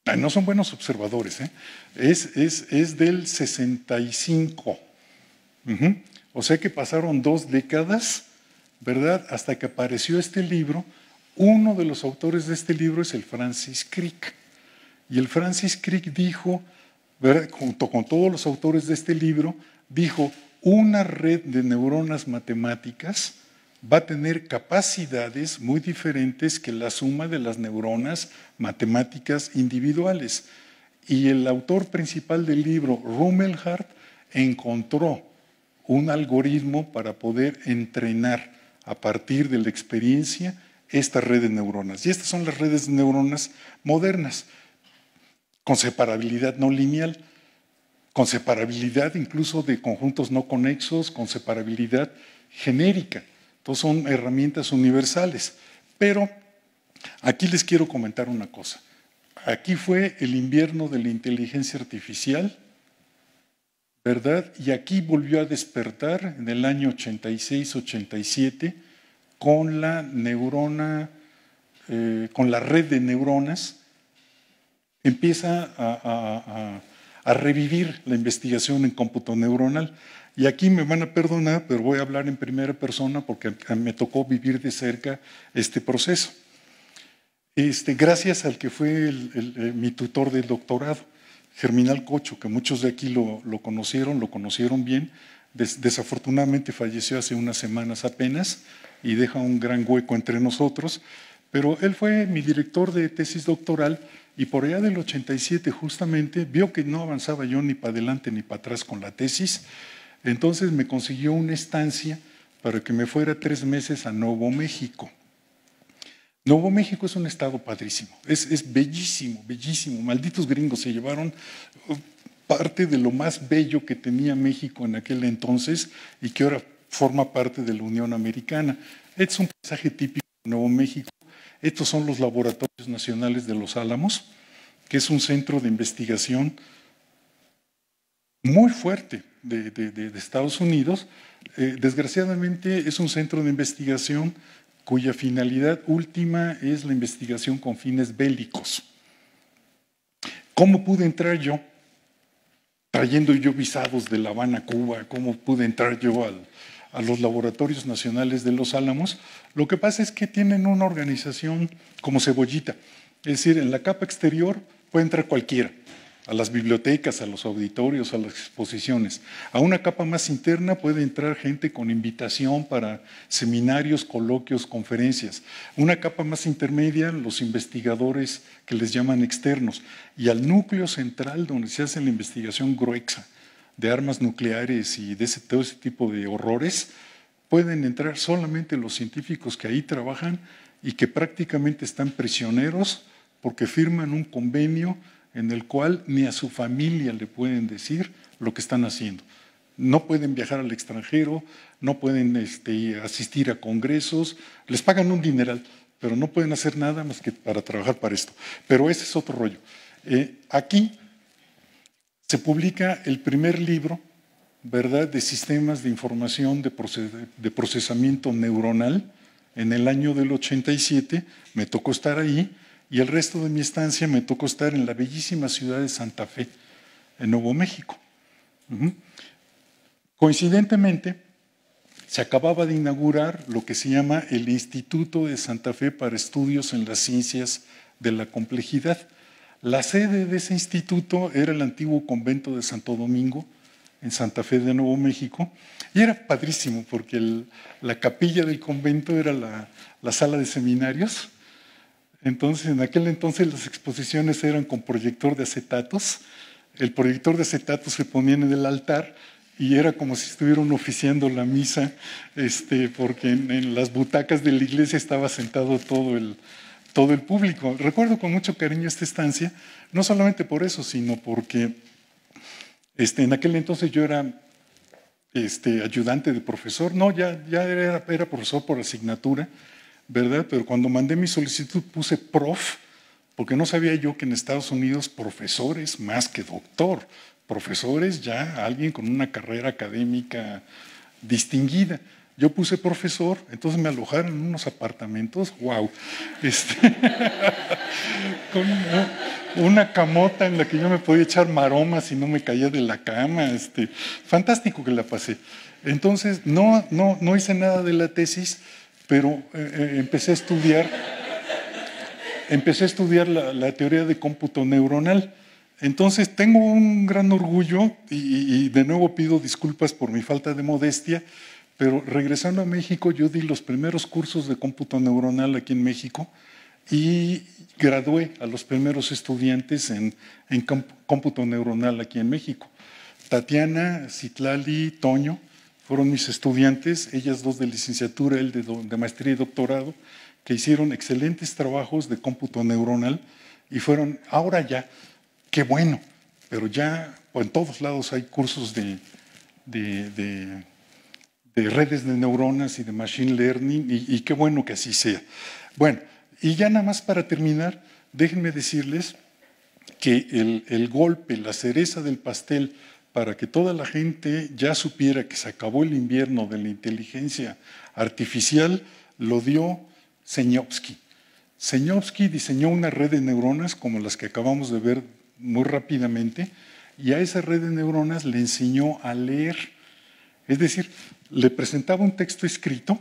Ah, no son buenos observadores, ¿eh? es, del 65. O sea que pasaron dos décadas ¿verdad? Hasta que apareció este libro, uno de los autores de este libro es el Francis Crick. Y el Francis Crick dijo, junto con todos los autores de este libro, dijo, una red de neuronas matemáticas va a tener capacidades muy diferentes que la suma de las neuronas matemáticas individuales. Y el autor principal del libro, Rummelhardt encontró un algoritmo para poder entrenar a partir de la experiencia estas redes neuronas. Y estas son las redes de neuronas modernas, con separabilidad no lineal, con separabilidad incluso de conjuntos no conexos, con separabilidad genérica. Entonces son herramientas universales. Pero aquí les quiero comentar una cosa. Aquí fue el invierno de la inteligencia artificial y aquí volvió a despertar en el año 86-87 con la neurona, eh, con la red de neuronas, empieza a, revivir la investigación en cómputo neuronal. Y aquí me van a perdonar, pero voy a hablar en primera persona porque me tocó vivir de cerca este proceso. Este, gracias al que fue eh, mi tutor del doctorado Germinal Cocho, que muchos de aquí lo, conocieron, lo conocieron bien. desafortunadamente falleció hace unas semanas apenas y deja un gran hueco entre nosotros, pero él fue mi director de tesis doctoral y por allá del 87 justamente vio que no avanzaba yo ni para adelante ni para atrás con la tesis, entonces me consiguió una estancia para que me fuera tres meses a Nuevo México. Nuevo México es un estado padrísimo, es, bellísimo, bellísimo. Malditos gringos se llevaron uh, parte de lo más bello que tenía México en aquel entonces y que ahora forma parte de la Unión Americana. Este es un paisaje típico de Nuevo México. Estos son los laboratorios nacionales de Los Álamos, que es un centro de investigación muy fuerte de, Estados Unidos. Eh, desgraciadamente es un centro de investigación cuya finalidad última es la investigación con fines bélicos. ¿Cómo pude entrar yo? Trayendo yo visados de La Habana, Cuba, ¿cómo pude entrar yo a los laboratorios nacionales de Los Álamos? Lo que pasa es que tienen una organización como cebollita, es decir, en la capa exterior puede entrar cualquiera a las bibliotecas, a los auditorios, a las exposiciones. A una capa más interna puede entrar gente con invitación para seminarios, coloquios, conferencias. una capa más intermedia, los investigadores que les llaman externos. Y al núcleo central donde se hace la investigación gruesa de armas nucleares y de todo ese tipo de horrores, pueden entrar solamente los científicos que ahí trabajan y que prácticamente están prisioneros porque firman un convenio en el cual ni a su familia le pueden decir lo que están haciendo. No pueden viajar al extranjero, no pueden este, asistir a congresos, les pagan un dineral, pero no pueden hacer nada más que para trabajar para esto. Pero ese es otro rollo. Eh, aquí se publica el primer libro, ¿verdad?, de sistemas de información de, de procesamiento neuronal. En el año del 87 me tocó estar ahí y el resto de mi estancia me tocó estar en la bellísima ciudad de Santa Fe, en Nuevo México. Coincidentemente, se acababa de inaugurar lo que se llama el Instituto de Santa Fe para Estudios en las Ciencias de la Complejidad. La sede de ese instituto era el antiguo convento de Santo Domingo, en Santa Fe de Nuevo México, y era padrísimo porque la capilla del convento era la sala de seminarios entonces, en aquel entonces las exposiciones eran con proyector de acetatos. El proyector de acetatos se ponía en el altar y era como si estuvieran oficiando la misa, este, porque en, las butacas de la iglesia estaba sentado todo el, todo el público. Recuerdo con mucho cariño esta estancia, no solamente por eso, sino porque este, en aquel entonces yo era este, ayudante de profesor, no, ya, ya era, era profesor por asignatura, ¿verdad? Pero cuando mandé mi solicitud puse prof, porque no sabía yo que en Estados Unidos profesores más que doctor, profesores ya alguien con una carrera académica distinguida. Yo puse profesor, entonces me alojaron en unos apartamentos, wow, este, con una, camota en la que yo me podía echar maromas y no me caía de la cama, este, fantástico que la pasé. Entonces no, no, no hice nada de la tesis, pero eh, eh, empecé a estudiar, empecé a estudiar la, teoría de cómputo neuronal. Entonces tengo un gran orgullo y, de nuevo pido disculpas por mi falta de modestia, pero regresando a México yo di los primeros cursos de cómputo neuronal aquí en México y gradué a los primeros estudiantes en, en cómputo neuronal aquí en México. Tatiana, Citlali, Toño, fueron mis estudiantes, ellas dos de licenciatura, él de, maestría y doctorado, que hicieron excelentes trabajos de cómputo neuronal y fueron, ahora ya, qué bueno, pero ya en todos lados hay cursos de, redes de neuronas y de machine learning y, qué bueno que así sea. Bueno, y ya nada más para terminar, déjenme decirles que el, el golpe, la cereza del pastel para que toda la gente ya supiera que se acabó el invierno de la inteligencia artificial, lo dio Señovsky. Señovsky diseñó una red de neuronas como las que acabamos de ver muy rápidamente y a esa red de neuronas le enseñó a leer. Es decir, le presentaba un texto escrito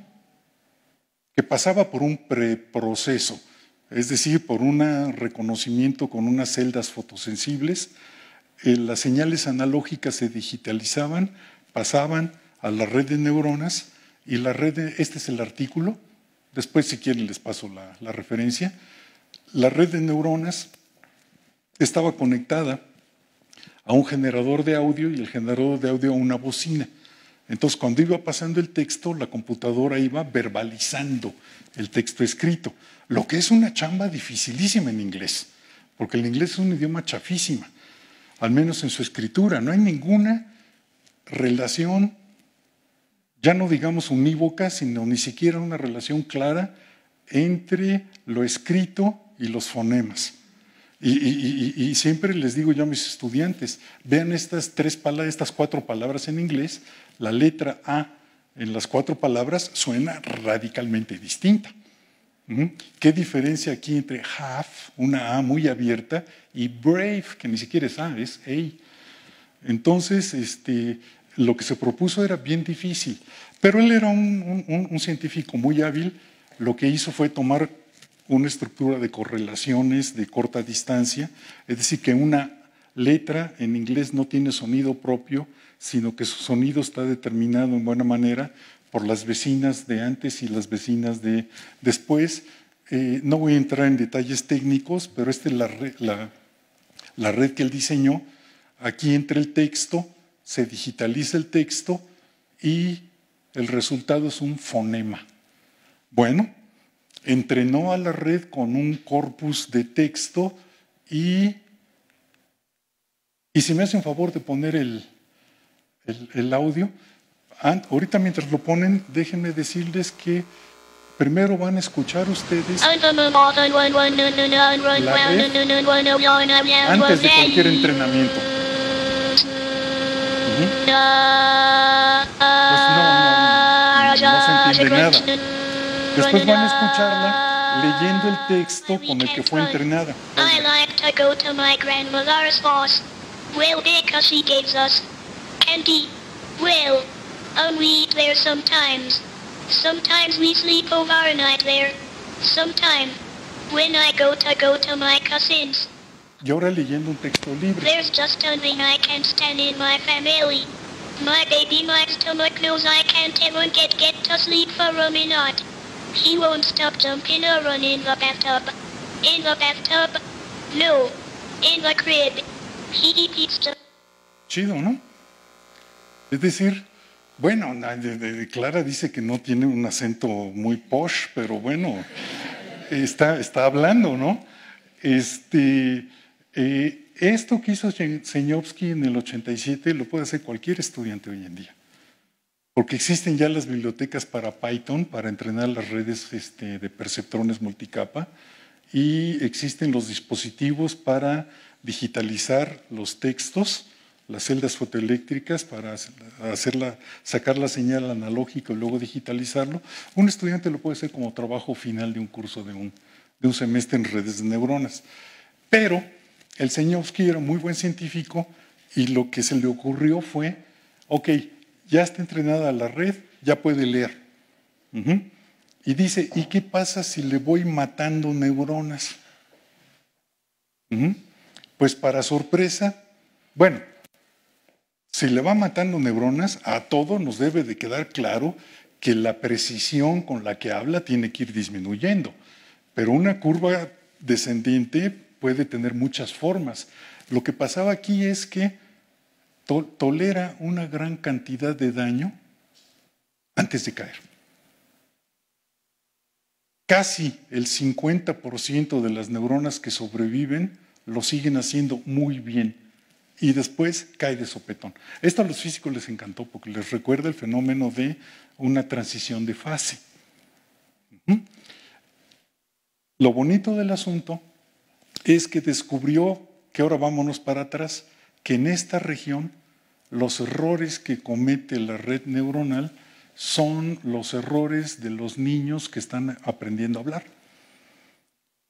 que pasaba por un preproceso, es decir, por un reconocimiento con unas celdas fotosensibles, eh, las señales analógicas se digitalizaban, pasaban a la red de neuronas y la red, de, este es el artículo, después si quieren les paso la, la referencia, la red de neuronas estaba conectada a un generador de audio y el generador de audio a una bocina. Entonces, cuando iba pasando el texto, la computadora iba verbalizando el texto escrito, lo que es una chamba dificilísima en inglés, porque el inglés es un idioma chafísima al menos en su escritura. No hay ninguna relación, ya no digamos unívoca, sino ni siquiera una relación clara entre lo escrito y los fonemas. Y, siempre les digo yo a mis estudiantes, vean estas tres estas cuatro palabras en inglés, la letra A en las cuatro palabras suena radicalmente distinta. ¿Qué diferencia aquí entre have, una A muy abierta, y brave, que ni siquiera es A, es A? Entonces, este, lo que se propuso era bien difícil, pero él era un científico muy hábil, lo que hizo fue tomar una estructura de correlaciones de corta distancia, es decir, que una letra en inglés no tiene sonido propio, sino que su sonido está determinado en buena manera por las vecinas de antes y las vecinas de después. Eh, no voy a entrar en detalles técnicos, pero esta es la, la, la red que él diseñó. Aquí entra el texto, se digitaliza el texto y el resultado es un fonema. Bueno, entrenó a la red con un corpus de texto y, y si me hace un favor de poner el, el audio, ahorita mientras lo ponen, déjenme decirles que primero van a escuchar ustedes antes de cualquier entrenamiento. Pues no, no, no se entiende nada. Después van a escucharla leyendo el texto con el que fue entrenada. I like to go to my grandmother's house. Well, because she gives us candy. Well. and we eat there sometimes. Sometimes we sleep overnight there. Sometime. When I go to go to my cousins. Y ahora leyendo un texto libre. There's just thing I can't stand in my family. My baby, my stomach knows I can't even get get to sleep for a minute. He won't stop jumping around in the bathtub. In the bathtub. No. In the crib. He keeps just... Chido, ¿no? Es decir, Bueno, Clara dice que no tiene un acento muy posh, pero bueno, está, hablando, ¿no? Este, eh, esto que hizo Senyovsky en el 87 lo puede hacer cualquier estudiante hoy en día, porque existen ya las bibliotecas para Python, para entrenar las redes este, de perceptrones multicapa, y existen los dispositivos para digitalizar los textos las celdas fotoeléctricas para hacerla, sacar la señal analógica y luego digitalizarlo. Un estudiante lo puede hacer como trabajo final de un curso de un, de un semestre en redes de neuronas. Pero el señor Sky era muy buen científico y lo que se le ocurrió fue, ok, ya está entrenada la red, ya puede leer. Y dice, ¿y qué pasa si le voy matando neuronas? Pues para sorpresa, bueno, si le va matando neuronas, a todo, nos debe de quedar claro que la precisión con la que habla tiene que ir disminuyendo, pero una curva descendiente puede tener muchas formas. Lo que pasaba aquí es que tolera una gran cantidad de daño antes de caer. Casi el 50% de las neuronas que sobreviven lo siguen haciendo muy bien y después cae de sopetón. Esto a los físicos les encantó porque les recuerda el fenómeno de una transición de fase. Lo bonito del asunto es que descubrió que ahora vámonos para atrás, que en esta región los errores que comete la red neuronal son los errores de los niños que están aprendiendo a hablar.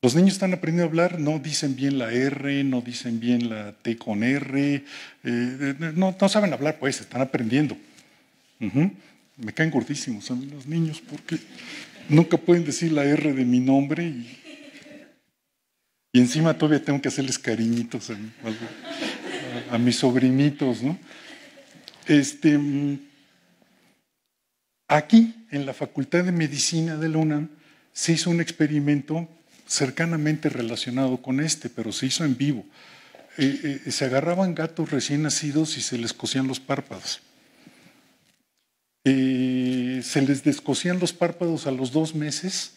Los niños están aprendiendo a hablar, no dicen bien la R, no dicen bien la T con R, eh, eh, no, saben hablar, pues, están aprendiendo. Me caen gordísimos a mí los niños porque nunca pueden decir la R de mi nombre y, encima todavía tengo que hacerles cariñitos a, mis sobrinitos, ¿no? Este, aquí, en la Facultad de Medicina de la UNAM, se hizo un experimento cercanamente relacionado con este, pero se hizo en vivo. Eh, eh, se agarraban gatos recién nacidos y se les cosían los párpados. Eh, se les descosían los párpados a los dos meses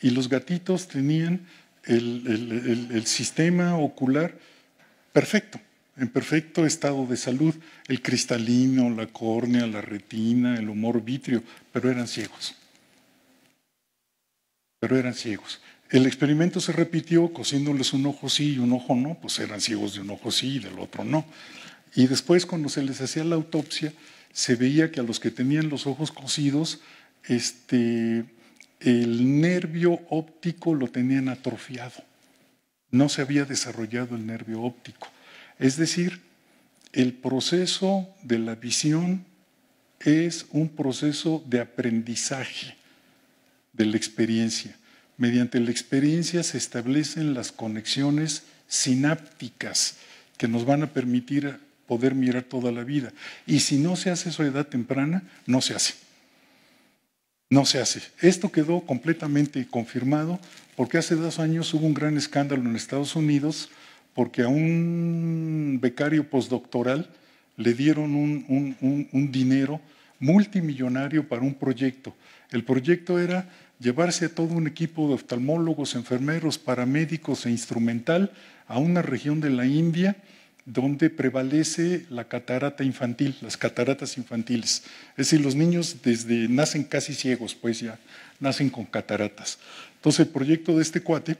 y los gatitos tenían el, el sistema ocular perfecto, en perfecto estado de salud, el cristalino, la córnea, la retina, el humor vitrio, pero eran ciegos. Pero eran ciegos. El experimento se repitió cosiéndoles un ojo sí y un ojo no, pues eran ciegos de un ojo sí y del otro no. Y después cuando se les hacía la autopsia, se veía que a los que tenían los ojos cosidos, este, el nervio óptico lo tenían atrofiado. No se había desarrollado el nervio óptico. Es decir, el proceso de la visión es un proceso de aprendizaje de la experiencia Mediante la experiencia se establecen las conexiones sinápticas que nos van a permitir poder mirar toda la vida. Y si no se hace eso a edad temprana, no se hace. No se hace. Esto quedó completamente confirmado porque hace dos años hubo un gran escándalo en Estados Unidos porque a un becario postdoctoral le dieron un, un dinero multimillonario para un proyecto. El proyecto era llevarse a todo un equipo de oftalmólogos, enfermeros, paramédicos e instrumental a una región de la India donde prevalece la catarata infantil, las cataratas infantiles. Es decir, los niños desde nacen casi ciegos, pues ya nacen con cataratas. Entonces el proyecto de este cuate,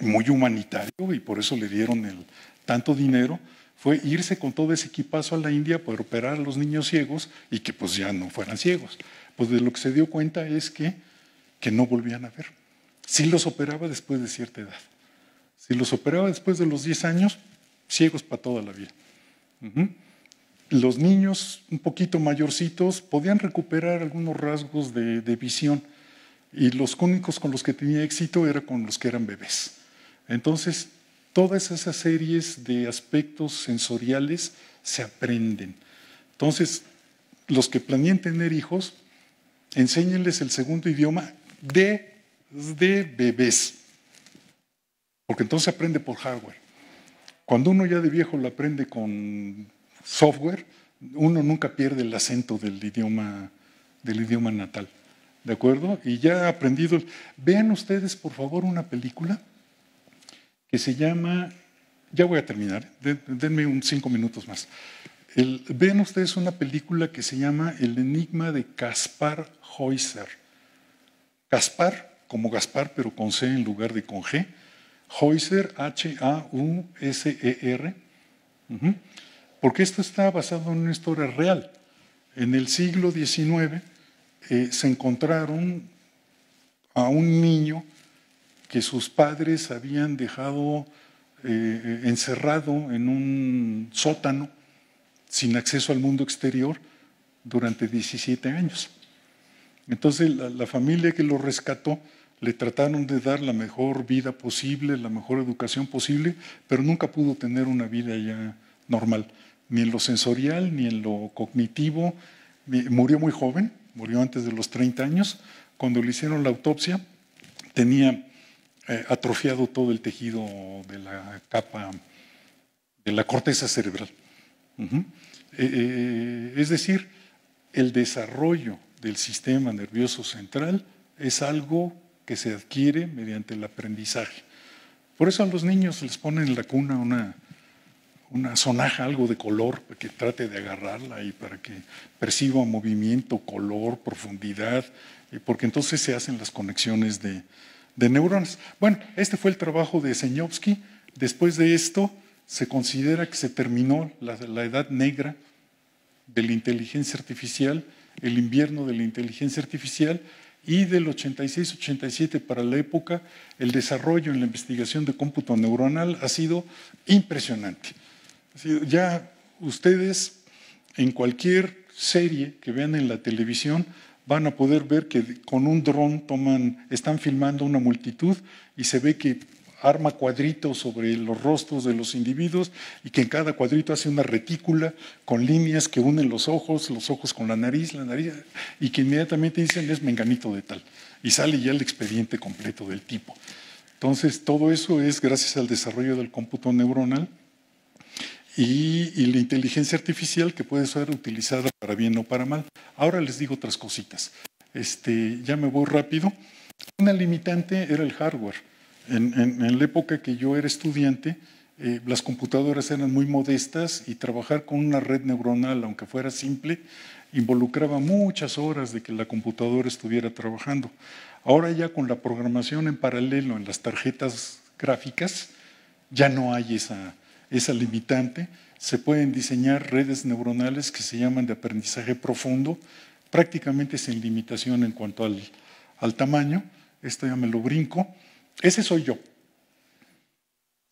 muy humanitario, y por eso le dieron el, tanto dinero, fue irse con todo ese equipazo a la India para operar a los niños ciegos y que pues ya no fueran ciegos. Pues de lo que se dio cuenta es que que no volvían a ver. si los operaba después de cierta edad. Si los operaba después de los 10 años, ciegos para toda la vida. Los niños un poquito mayorcitos podían recuperar algunos rasgos de, visión y los únicos con los que tenía éxito eran con los que eran bebés. Entonces, todas esas series de aspectos sensoriales se aprenden. Entonces, los que planean tener hijos, enséñenles el segundo idioma de bebés. Porque entonces aprende por hardware. Cuando uno ya de viejo lo aprende con software, uno nunca pierde el acento del idioma, del idioma natal. ¿De acuerdo? Y ya ha aprendido. Vean ustedes, por favor, una película que se llama. Ya voy a terminar, denme un cinco minutos más. El, vean ustedes una película que se llama El enigma de Caspar Heuser. Gaspar, como Gaspar, pero con C en lugar de con G. Heuser, H-A-U-S-E-R. Porque esto está basado en una historia real. En el siglo XIX eh, se encontraron a un niño que sus padres habían dejado eh, encerrado en un sótano sin acceso al mundo exterior durante 17 años. Entonces la, familia que lo rescató le trataron de dar la mejor vida posible, la mejor educación posible, pero nunca pudo tener una vida ya normal, ni en lo sensorial, ni en lo cognitivo. Murió muy joven, murió antes de los 30 años. Cuando le hicieron la autopsia, tenía eh, atrofiado todo el tejido de la capa, de la corteza cerebral. Eh, eh, es decir, el desarrollo del sistema nervioso central es algo que se adquiere mediante el aprendizaje. Por eso a los niños les ponen en la cuna una, una sonaja, algo de color, para que trate de agarrarla y para que perciba movimiento, color, profundidad, eh, porque entonces se hacen las conexiones de, de neuronas. Bueno, este fue el trabajo de Senyovsky. Después de esto, se considera que se terminó la, la edad negra de la inteligencia artificial el invierno de la inteligencia artificial y del 86-87 para la época, el desarrollo en la investigación de cómputo neuronal ha sido impresionante. Ya ustedes en cualquier serie que vean en la televisión van a poder ver que con un dron toman, están filmando una multitud y se ve que arma cuadritos sobre los rostros de los individuos y que en cada cuadrito hace una retícula con líneas que unen los ojos, los ojos con la nariz, la nariz, y que inmediatamente dicen es menganito de tal. Y sale ya el expediente completo del tipo. Entonces, todo eso es gracias al desarrollo del cómputo neuronal y, la inteligencia artificial que puede ser utilizada para bien o para mal. Ahora les digo otras cositas. Este, ya me voy rápido. Una limitante era el hardware en, la época que yo era estudiante, eh, las computadoras eran muy modestas y trabajar con una red neuronal, aunque fuera simple, involucraba muchas horas de que la computadora estuviera trabajando. Ahora ya con la programación en paralelo en las tarjetas gráficas, ya no hay esa, limitante. Se pueden diseñar redes neuronales que se llaman de aprendizaje profundo, prácticamente sin limitación en cuanto al tamaño. Esto ya me lo brinco. Ese soy yo.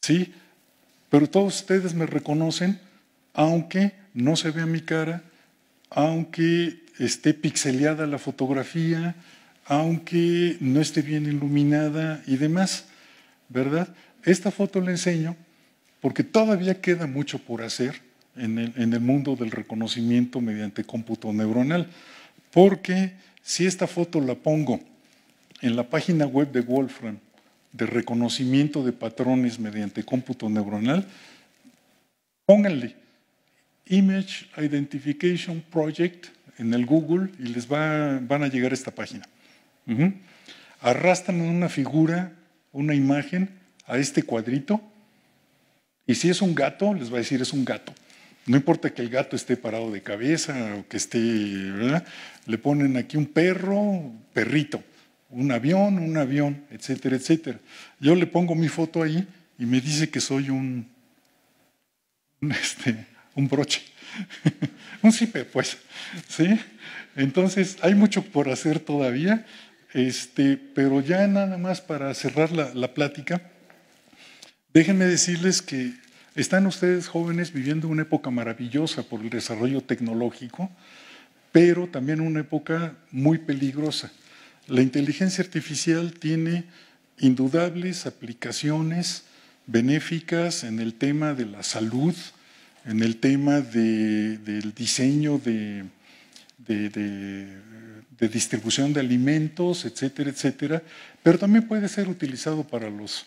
¿Sí? Pero todos ustedes me reconocen, aunque no se vea mi cara, aunque esté pixeleada la fotografía, aunque no esté bien iluminada y demás, ¿verdad? Esta foto la enseño porque todavía queda mucho por hacer en el, en el mundo del reconocimiento mediante cómputo neuronal, porque si esta foto la pongo en la página web de Wolfram de reconocimiento de patrones mediante cómputo neuronal, pónganle Image Identification Project en el Google y les van a llegar a esta página. Arrastran una figura, una imagen a este cuadrito y si es un gato, les va a decir es un gato. No importa que el gato esté parado de cabeza o que esté, Le ponen aquí un perro, perrito un avión, un avión, etcétera, etcétera. Yo le pongo mi foto ahí y me dice que soy un, este, un broche, un cipe, pues. ¿sí? Entonces, hay mucho por hacer todavía, este, pero ya nada más para cerrar la plática, déjenme decirles que están ustedes jóvenes viviendo una época maravillosa por el desarrollo tecnológico, pero también una época muy peligrosa la inteligencia artificial tiene indudables aplicaciones benéficas en el tema de la salud, en el tema del diseño de, de, distribución de alimentos, etcétera, etcétera, pero también puede ser utilizado para los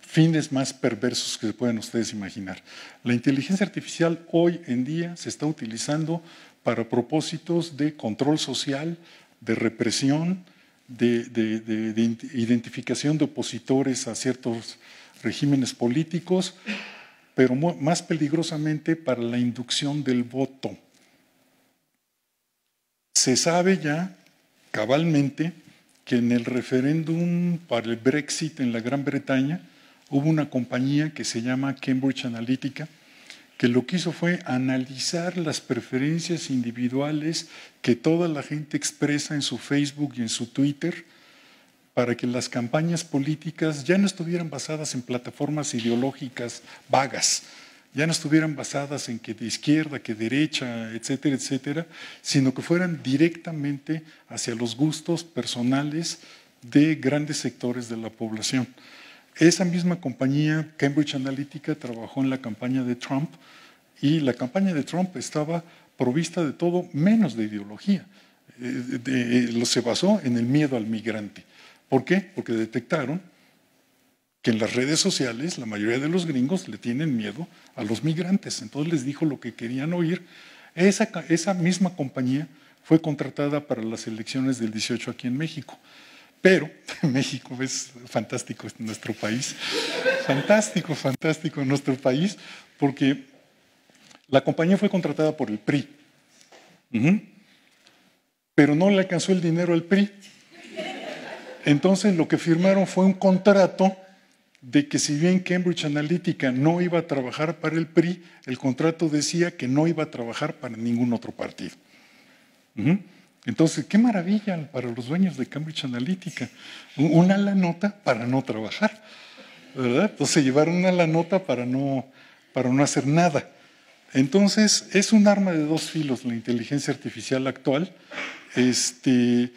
fines más perversos que se pueden ustedes imaginar. La inteligencia artificial hoy en día se está utilizando para propósitos de control social, de represión, de, identificación de opositores a ciertos regímenes políticos, pero más peligrosamente para la inducción del voto. Se sabe ya cabalmente que en el referéndum para el Brexit en la Gran Bretaña hubo una compañía que se llama Cambridge Analytica, que lo que hizo fue analizar las preferencias individuales que toda la gente expresa en su Facebook y en su Twitter para que las campañas políticas ya no estuvieran basadas en plataformas ideológicas vagas, ya no estuvieran basadas en que de izquierda, que derecha, etcétera, etcétera, sino que fueran directamente hacia los gustos personales de grandes sectores de la población. Esa misma compañía, Cambridge Analytica, trabajó en la campaña de Trump y la campaña de Trump estaba provista de todo menos de ideología. Eh, lo se basó en el miedo al migrante. ¿Por qué? Porque detectaron que en las redes sociales la mayoría de los gringos le tienen miedo a los migrantes. Entonces les dijo lo que querían oír. Esa, esa misma compañía fue contratada para las elecciones del 18 aquí en México. Pero México es fantástico, es nuestro país. Fantástico, fantástico nuestro país, porque la compañía fue contratada por el PRI, pero no le alcanzó el dinero al PRI. Entonces lo que firmaron fue un contrato de que si bien Cambridge Analytica no iba a trabajar para el PRI, el contrato decía que no iba a trabajar para ningún otro partido. Entonces, qué maravilla para los dueños de Cambridge Analytica. Una la nota para no trabajar, ¿verdad? Entonces llevar una la nota para no, para no hacer nada. Entonces, es un arma de dos filos la inteligencia artificial actual. Este,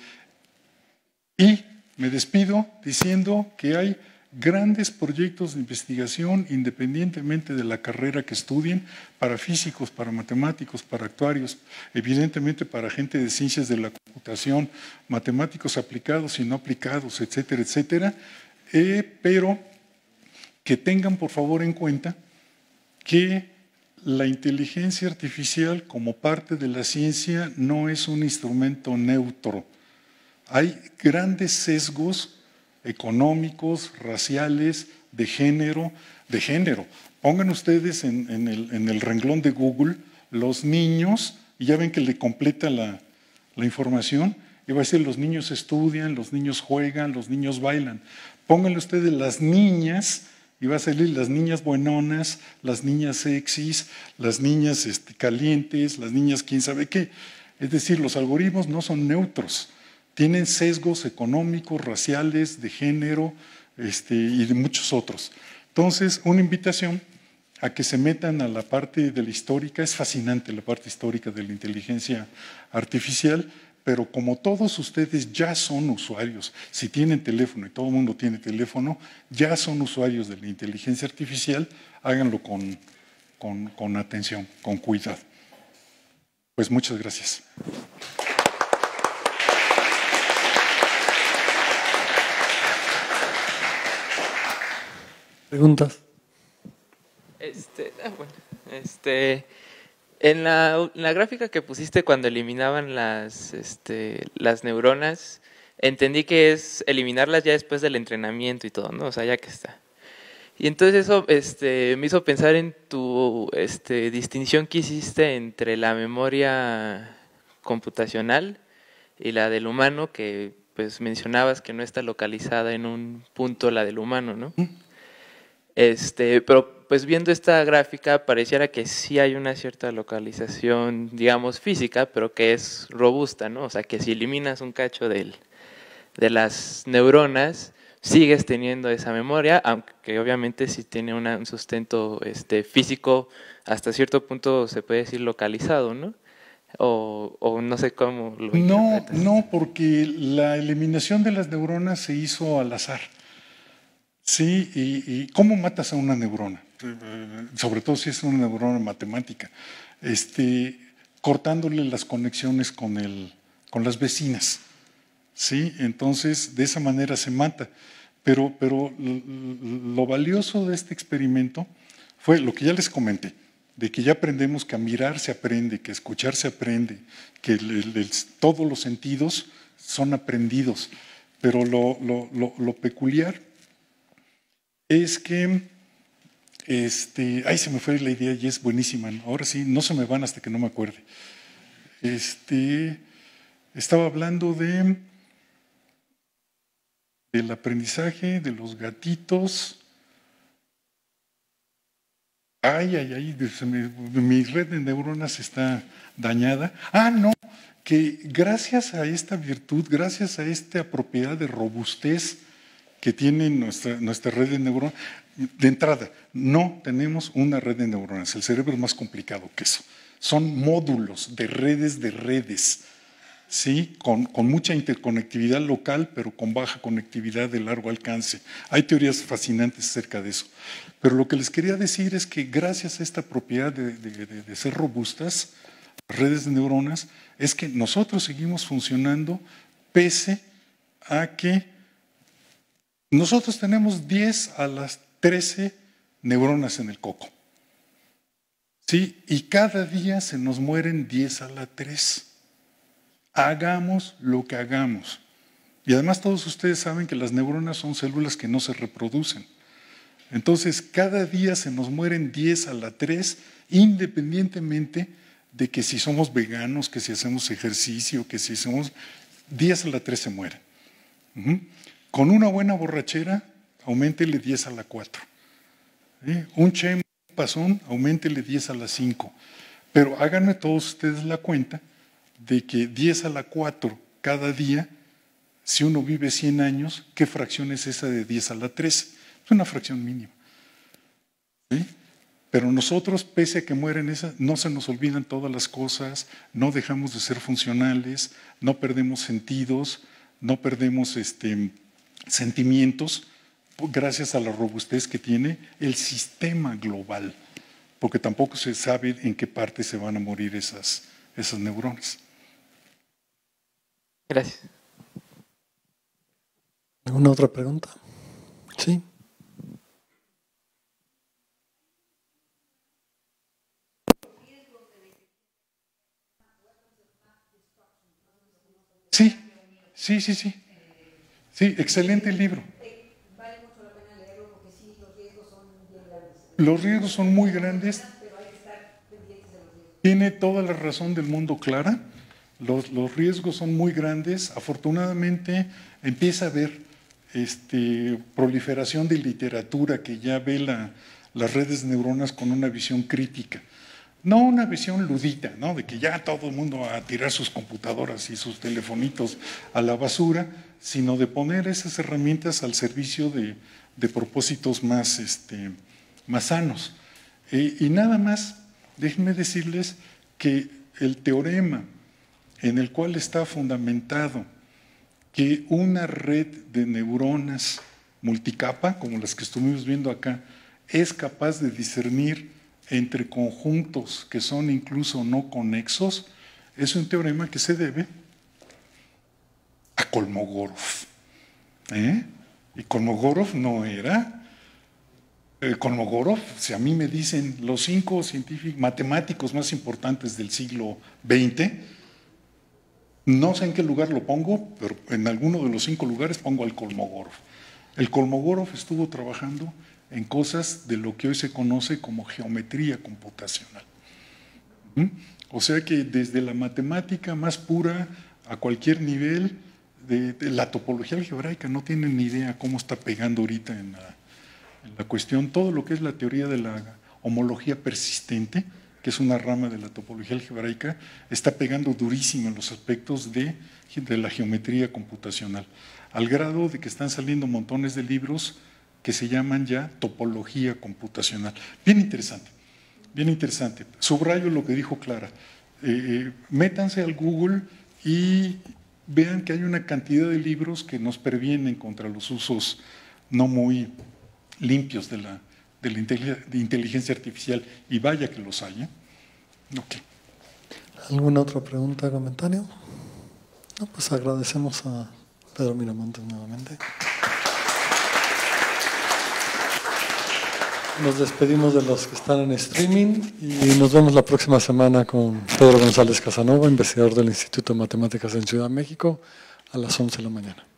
y me despido diciendo que hay grandes proyectos de investigación independientemente de la carrera que estudien, para físicos, para matemáticos, para actuarios, evidentemente para gente de ciencias de la computación, matemáticos aplicados y no aplicados, etcétera, etcétera, eh, pero que tengan por favor en cuenta que la inteligencia artificial como parte de la ciencia no es un instrumento neutro. Hay grandes sesgos económicos, raciales, de género, de género. Pongan ustedes en, el, renglón de Google los niños, y ya ven que le completa la, información, y va a decir los niños estudian, los niños juegan, los niños bailan. Pónganle ustedes las niñas, y va a salir las niñas buenonas, las niñas sexys, las niñas este, calientes, las niñas quién sabe qué. Es decir, los algoritmos no son neutros tienen sesgos económicos, raciales, de género este, y de muchos otros. Entonces, una invitación a que se metan a la parte de la histórica, es fascinante la parte histórica de la inteligencia artificial, pero como todos ustedes ya son usuarios, si tienen teléfono y todo el mundo tiene teléfono, ya son usuarios de la inteligencia artificial, háganlo con, con, con atención, con cuidado. Pues muchas gracias. Preguntas. Este, ah, bueno, este, en la, la, gráfica que pusiste cuando eliminaban las, este, las neuronas, entendí que es eliminarlas ya después del entrenamiento y todo, ¿no? O sea, ya que está. Y entonces eso este, me hizo pensar en tu este, distinción que hiciste entre la memoria computacional y la del humano, que pues mencionabas que no está localizada en un punto la del humano, ¿no? Este, pero pues viendo esta gráfica pareciera que sí hay una cierta localización, digamos, física, pero que es robusta, ¿no? O sea, que si eliminas un cacho del, de las neuronas, sigues teniendo esa memoria, aunque obviamente si tiene un sustento este, físico, hasta cierto punto se puede decir localizado, ¿no? O, o no sé cómo lo No, no, porque la eliminación de las neuronas se hizo al azar. Sí, y, ¿cómo matas a una neurona? Eh, eh. Sobre todo si es una neurona matemática. Este, cortándole las conexiones con, el, con las vecinas. ¿sí? Entonces, de esa manera se mata. Pero, pero lo valioso de este experimento fue lo que ya les comenté, de que ya aprendemos que a mirar se aprende, que a escuchar se aprende, que todos los sentidos son aprendidos. Pero lo, lo, lo peculiar es que, este, ay, se me fue la idea y es buenísima, ahora sí, no se me van hasta que no me acuerde. Este, estaba hablando de del aprendizaje de los gatitos. Ay, ay, ay, mi, mi red de neuronas está dañada. Ah, no, que gracias a esta virtud, gracias a esta propiedad de robustez, que tiene nuestra, red de neuronas. De entrada, no tenemos una red de neuronas. El cerebro es más complicado que eso. Son módulos de redes de redes, ¿sí? con, mucha interconectividad local, pero con baja conectividad de largo alcance. Hay teorías fascinantes acerca de eso. Pero lo que les quería decir es que gracias a esta propiedad de ser robustas, redes de neuronas, es que nosotros seguimos funcionando pese a que nosotros tenemos 10 a las 13 neuronas en el coco. ¿Sí? Y cada día se nos mueren 10 a la 3. Hagamos lo que hagamos. Y además todos ustedes saben que las neuronas son células que no se reproducen. Entonces, cada día se nos mueren 10 a la 3, independientemente de que si somos veganos, que si hacemos ejercicio, que si hacemos 10 a la 3 se mueren. Con una buena borrachera, aumentele 10 a la 4. ¿Eh? Un chemo, un pasón, auméntele 10 a la 5. Pero háganme todos ustedes la cuenta de que 10 a la 4 cada día, si uno vive 100 años, ¿qué fracción es esa de 10 a la 3? Es una fracción mínima. Pero nosotros, pese a que mueren esas, no se nos olvidan todas las cosas, no dejamos de ser funcionales, no perdemos sentidos, no perdemos este, sentimientos pues, gracias a la robustez que tiene el sistema global, porque tampoco se sabe en qué parte se van a morir esas, esas neuronas. Gracias. ¿Alguna otra pregunta? Sí. Sí, sí, sí, sí. Sí, excelente libro. los riesgos son muy grandes. Tiene toda la razón del mundo clara. Los, riesgos son muy grandes. Afortunadamente empieza a haber este, proliferación de literatura que ya ve las redes neuronas con una visión crítica. No una visión ludita, ¿no? De que ya todo el mundo va a tirar sus computadoras y sus telefonitos a la basura, sino de poner esas herramientas al servicio de, propósitos más, este, más sanos. Eh, y nada más, déjenme decirles que el teorema en el cual está fundamentado que una red de neuronas multicapa, como las que estuvimos viendo acá, es capaz de discernir entre conjuntos que son incluso no conexos, es un teorema que se debe a Kolmogorov. ¿eh? Y Kolmogorov no era. Eh, Kolmogorov, si a mí me dicen los cinco científicos, matemáticos más importantes del siglo XX, no sé en qué lugar lo pongo, pero en alguno de los cinco lugares pongo al Kolmogorov. El Kolmogorov estuvo trabajando en cosas de lo que hoy se conoce como geometría computacional. ¿Mm? O sea que desde la matemática más pura a cualquier nivel, de, la topología algebraica no tienen ni idea cómo está pegando ahorita en la, cuestión todo lo que es la teoría de la homología persistente, que es una rama de la topología algebraica, está pegando durísimo en los aspectos de la geometría computacional, al grado de que están saliendo montones de libros que se llaman ya topología computacional. Bien interesante, bien interesante. Subrayo lo que dijo Clara. Eh, eh, métanse al Google y vean que hay una cantidad de libros que nos previenen contra los usos no muy limpios de la, de inteligencia artificial, y vaya que los haya. ¿eh? ¿Alguna otra pregunta, comentario? No, pues agradecemos a Pedro Miramontes nuevamente. Nos despedimos de los que están en streaming y nos vemos la próxima semana con Pedro González Casanova, investigador del Instituto de Matemáticas en Ciudad de México, a las 11 de la mañana.